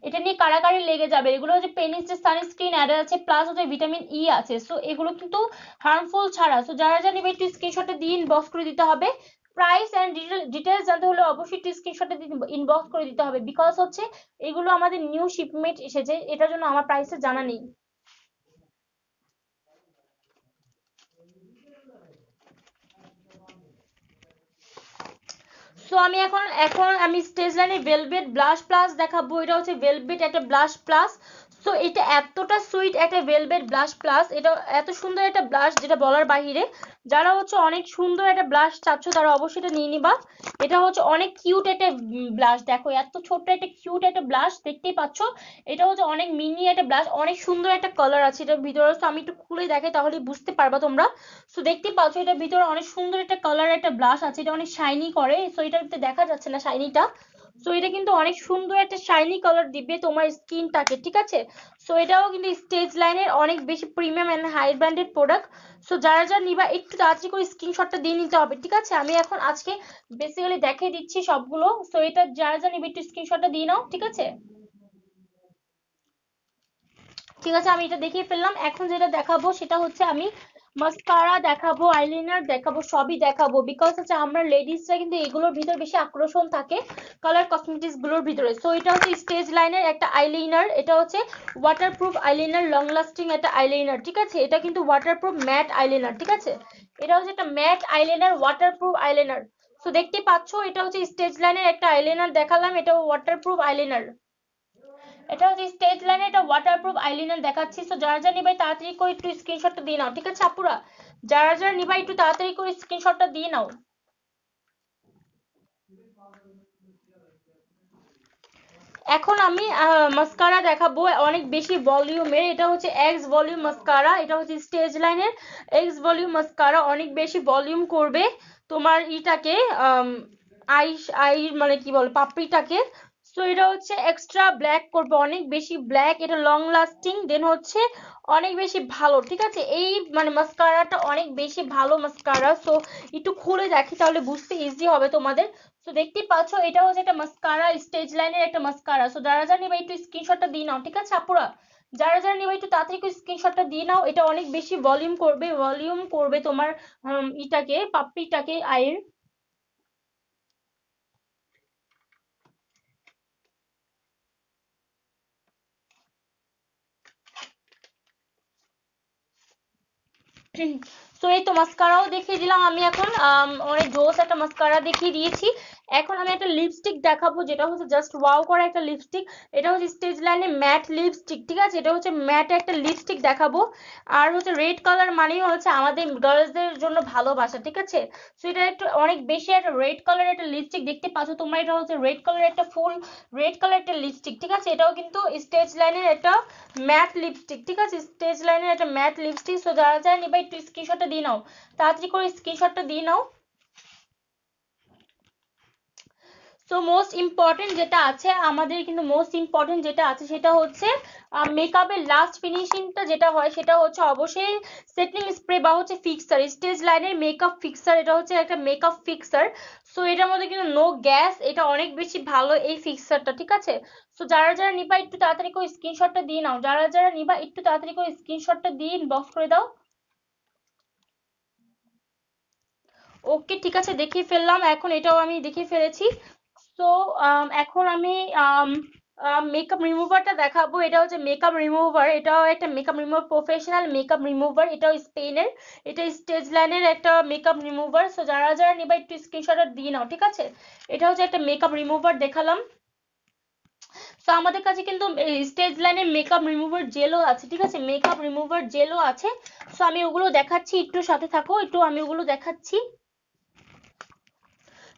এটা নিয়ে কারাকারি লেগে যাবে এগুলো হচ্ছে পেনিস যে সানস্ক্রিন অ্যাড আছে প্লাস হচ্ছে ভিটামিন ই আছে সো এগুলো কিন্তু হার্মফুল ছাড়া সো যারা যারা নেবে একটু স্ক্রিনশটটা দিয়ে ইনবক্স করে দিতে হবে প্রাইস অ্যান্ড ডিটেলস জানতে হলে অবশ্যই একটু স্ক্রিনশটে ইনবক্স করে দিতে হবে বিকজ হচ্ছে এগুলো আমাদের নিউ শিপমেন্ট এসেছে এটার জন্য আমার প্রাইসটা জানা নেই সো আমি এখন এখন আমি স্টেজ লাইনে ভেলভেট ব্লাশ প্লাস দেখাবো এটা হচ্ছে ভেলভেট একটা ব্লাশ প্লাস সো এটা এতটা সুইট একটা ভেলভেট ব্লাশ প্লাস এটা এত সুন্দর একটা ব্লাশ যেটা বলার বাহিরে যারা হচ্ছে অনেক সুন্দর একটা ব্লাশ চাচ্ছ তারা অবশ্যই এটা নিয়ে নিবা এটা হচ্ছে অনেক কিউট একটা ব্লাশ দেখো এত ছোট্ট একটা কিউট একটা ব্লাশ দেখতেই পাচ্ছ এটা হচ্ছে অনেক মিনি একটা ব্লাশ অনেক সুন্দর একটা কালার আছে এটার ভিতরে আমি একটু খুলে দেখাই তাহলে বুঝতে পারবা তোমরা সো দেখতেই পাচ্ছ এটার ভিতরে অনেক সুন্দর একটা কালার একটা ব্লাশ আছে এটা অনেক শাইনি করে সো এটার ভিতরে দেখা যাচ্ছে না শাইনিটা সো এটা কিন্তু অনেক সুন্দর একটা শাইনি কালার দিবে তোমার স্কিনটাকে ঠিক আছে সো এটাও কিন্তু স্টেজ লাইনের অনেক বেশি premium and high branded product so যারা যারা নিবা একটু তাড়াতাড়ি করে স্ক্রিনশটটা দিয়ে নিতে হবে ঠিক আছে আমি এখন আজকে বেসিক্যালি দেখিয়ে দিচ্ছি সবগুলো সো এটা যারা যারা নিবে একটু স্ক্রিনশটটা দিয়ে নাও ঠিক আছে ঠিক আছে আমি এটা দেখিয়ে ফেললাম এখন যেটা দেখাবো সেটা হচ্ছে আমি মাস্কারা দেখাবো আইলাইনার দেখাবো সবই দেখাবো বিকজ হচ্ছে আমরা লেডিসরা কিন্তু এগুলোর ভিতর বেশি আকর্ষণ থাকে কালার কসমেটিক্স গুলোর ভিতরে সো এটা হচ্ছে স্টেজ লাইনের একটা আইলাইনার এটা হচ্ছে ওয়াটারপ্রুফ আইলাইনার লং লাস্টিং একটা আইলাইনার ঠিক আছে এটা কিন্তু ওয়াটারপ্রুফ ম্যাট আইলাইনার ঠিক আছে এটা হচ্ছে একটা matte eyeliner waterproof eyeliner so দেখতে পাচ্ছ এটা হচ্ছে স্টেজ লাইনের একটা আইলাইনার দেখালাম এটা ওয়াটারপ্রুফ আইলাইনার এটা হচ্ছে স্টেজ লাইনে এটা ওয়াটারপ্রুফ আইলাইনার দেখাচ্ছি সো যারা যারা নিবে তাড়াতাড়ি করে একটু স্ক্রিনশটটা দিয়ে নাও ঠিক আছে আপুরা যারা যারা নিবা একটু তাড়াতাড়ি করে স্ক্রিনশটটা দিয়ে নাও এখন আমি মাস্কারা দেখাবো অনেক বেশি ভলিউমের এটা হচ্ছে এক্স ভলিউম মাস্কারা এটা হচ্ছে স্টেজ লাইনের এক্স ভলিউম মাস্কারা অনেক বেশি ভলিউম করবে তোমার ইটাকে আই আই মানে কি বলে পাপড়িটাকে সো এটা হচ্ছে এক্সট্রা ব্ল্যাক করবে অনেক বেশি ব্ল্যাক এটা লং লাস্টিং দেন হচ্ছে অনেক বেশি ভালো ঠিক আছে এই মানে মাস্কারাটা অনেক বেশি ভালো মাস্কারা সো একটু খুলে দেখি তাহলে বুঝতে ইজি হবে তোমাদের সো দেখতে পাচ্ছ এটা হচ্ছে একটা মাস্কারা স্টেজ লাইনের একটা মাস্কারা সো যারা জানি ভাই একটু স্ক্রিনশটটা দিয়ে নাও ঠিক আছে আপুরা যারা যারা নিবে একটু তাড়াতাড়ি করে স্ক্রিনশটটা দিয়ে নাও এটা অনেক বেশি ভলিউম করবে ভলিউম করবে তোমার ইটাকে পাপড়িটাকে আয়ের তো এই তো মাস্কারাও দেখিয়ে দিলাম আমি এখন অনেক জোস একটা মাস্কারা দেখিয়ে দিয়েছি এখন আমি একটা লিপস্টিক দেখাবো যেটা হচ্ছে জাস্ট ওয়াও করা একটা লিপস্টিক এটা হচ্ছে স্টেজ লাইনে ম্যাট লিপস্টিক ঠিক আছে এটা হচ্ছে ম্যাট একটা লিপস্টিক দেখাবো আর হচ্ছে রেড কালার মানেই হচ্ছে আমাদের গার্লসদের জন্য ভালোবাসা ঠিক আছে সো এটা একটু অনেক বেশি একটা রেড কালার একটা লিপস্টিক দেখতে পাচ্ছ তোমরা এটা হচ্ছে রেড কালার একটা ফুল রেড কালার একটা লিপস্টিক ঠিক আছে এটাও কিন্তু স্টেজ লাইনের একটা ম্যাট লিপস্টিক ঠিক আছে স্টেজ লাইনের একটা ম্যাট লিপস্টিক সো যারা যারা নিবা একটু স্ক্রিনশটটা দিয়ে নাও তাড়াতাড়ি করে স্ক্রিনশটটা দিয়ে নাও সো মোস্ট ইম্পর্টেন্ট যেটা আছে আমাদের কিন্তু মোস্ট ইম্পর্টেন্ট যেটা আছে সেটা হচ্ছে মেকআপের লাস্ট ফিনিশিংটা যেটা হয় সেটা হচ্ছে অবশ্যই সেটিং স্প্রে বা হচ্ছে ফিক্সার স্টেজ লাইনের মেকআপ ফিক্সার এটা হচ্ছে একটা মেকআপ ফিক্সার সো এটার মধ্যে কিন্তু নো গ্যাস এটা অনেক বেশি ভালো এই ফিক্সারটা ঠিক আছে সো যারা যারা নিবা একটু তাড়াতাড়ি করে স্ক্রিনশটটা দিয়ে নাও যারা যারা নিবা একটু তাড়াতাড়ি করে স্ক্রিনশটটা দিয়ে ইনবক্স করে দাও ওকে ঠিক আছে দেখিয়ে ফেললাম এখন এটাও আমি দেখিয়ে ফেলেছি সো um, এখন আমি মেকআপ um, রিমুভারটা um, দেখাবো এটা হচ্ছে মেকআপ রিমুভার এটাও একটা makeup remover professional makeup remover এটাও স্পেনের এটা স্টেজ লাইনের একটা মেকআপ রিমুভার সো যারা যারা নিবা একটু স্ক্রিনশটটা দিয়ে নাও ঠিক আছে এটা হচ্ছে একটা মেকআপ রিমুভার দেখালাম তো আমাদের কাছে কিন্তু স্টেজ লাইনের মেকআপ রিমুভার জেলও আছে ঠিক আছে মেকআপ রিমুভার জেলও আছে সো আমি ওগুলো দেখাচ্ছি একটু সাথে থাকো একটু আমি ওগুলো দেখাচ্ছি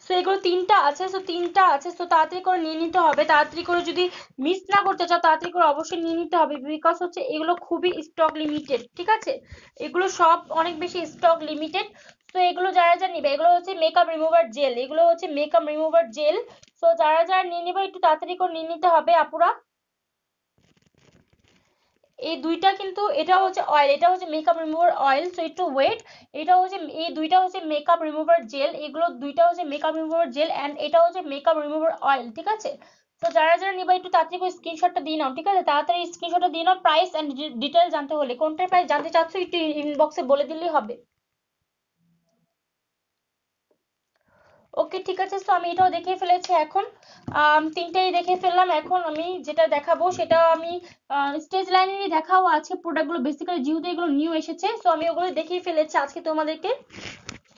সো এগুলো তিনটা আছে সো তিনটা আছে সো তাড়াতাড়ি করে নিয়ে নিতে হবে তাড়াতাড়ি করে যদি মিস না করতে চাও তাড়াতাড়ি করে অবশ্যই নিয়ে নিতে হবে বিকজ হচ্ছে এগুলো খুবই স্টক লিমিটেড ঠিক আছে এগুলো সব অনেক বেশি স্টক লিমিটেড তো এগুলো যারা যারা নিবে এগুলো হচ্ছে মেকআপ রিমুভার জেল এগুলো হচ্ছে মেকআপ রিমুভার জেল সো যারা যারা নিয়ে নিবে একটু তাড়াতাড়ি করে নিয়ে নিতে হবে আপুরা এই দুইটা কিন্তু এটা হচ্ছে অয়েল এটা হচ্ছে মেকআপ রিমুভার অয়েল সো একটু ওয়েট এটা হচ্ছে এই দুইটা হচ্ছে মেকআপ রিমুভার জেল এগুলো দুইটা হচ্ছে মেকআপ রিমুভার জেল অ্যান্ড এটা হচ্ছে মেকআপ রিমুভার অয়েল ঠিক আছে তো যারা যারা নিবা একটু তাড়াতাড়ি করে স্ক্রিনশটটা দিয়ে নাও ঠিক আছে তাড়াতাড়ি স্ক্রিনশটটা দিয়ে নাও প্রাইস অ্যান্ড ডিটেল জানতে হলে কোনটার প্রাইস জানতে চাচ্ছ একটু ইনবক্সে বলে দিলেই হবে ওকে ঠিক আছে তো আমি এটাও দেখে ফেলেছি এখন তিনটেই দেখে ফেললাম এখন আমি যেটা দেখাবো সেটা আমি স্টেজ লাইনেরই দেখাও আছে প্রোডাক্টগুলো বেসিক্যালি যেহেতু এগুলো নিউ এসেছে সো আমি ওগুলো দেখেই ফেলেছি আজকে তোমাদেরকে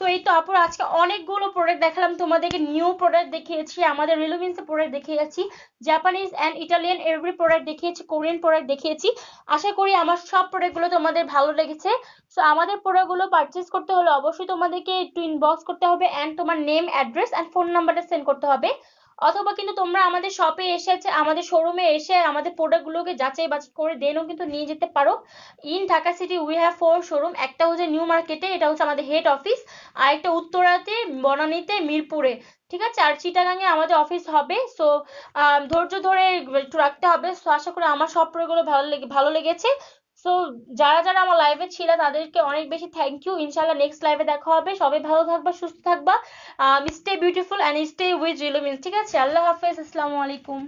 তো এই তো আপুর আজকে অনেকগুলো প্রোডাক্ট দেখালাম তোমাদেরকে নিউ প্রোডাক্ট দেখিয়েছি আমাদের রিলুমিন্সের প্রোডাক্ট দেখিয়েছি Japanese and Italian every product দেখিয়েছি কোরিয়ান প্রোডাক্ট দেখিয়েছি আশা করি আমার সব প্রোডাক্টগুলো তোমাদের ভালো লেগেছে সো আমাদের প্রোডাক্টগুলো পারচেস করতে হলে অবশ্যই তোমাদেরকে একটু ইনবক্স করতে হবে অ্যান্ড তোমার নেম অ্যাড্রেস অ্যান্ড ফোন নাম্বারটা সেন্ড করতে হবে অথবা কিন্তু তোমরা আমাদের শপে এসে আমাদের শোরুমে এসে আমাদের প্রোডাক্টগুলোকে যাচাই বাছাই করে দেনও কিন্তু নিয়ে যেতে পারো in Dhaka city we have four showroom একটা হচ্ছে নিউ মার্কেটে এটা হচ্ছে আমাদের হেড অফিস আর একটা উত্তরাতে বনানীতে মিরপুরে ঠিক আছে আর চিটাগাঙে আমাদের অফিস হবে সো ধৈর্য ধরে একটু রাখতে হবে সো আশা করি আমার সব প্রয়োগগুলো ভালো লেগে ভালো লেগেছে সো যারা যারা আমার লাইভে ছিল তাদেরকে অনেক বেশি থ্যাংক ইউ ইনশাল্লাহ নেক্সট লাইভে দেখা হবে সবাই ভালো থাকবা সুস্থ থাকবা stay beautiful and stay with Relumins ঠিক আছে আল্লাহ হাফেজ আসসালামু আলাইকুম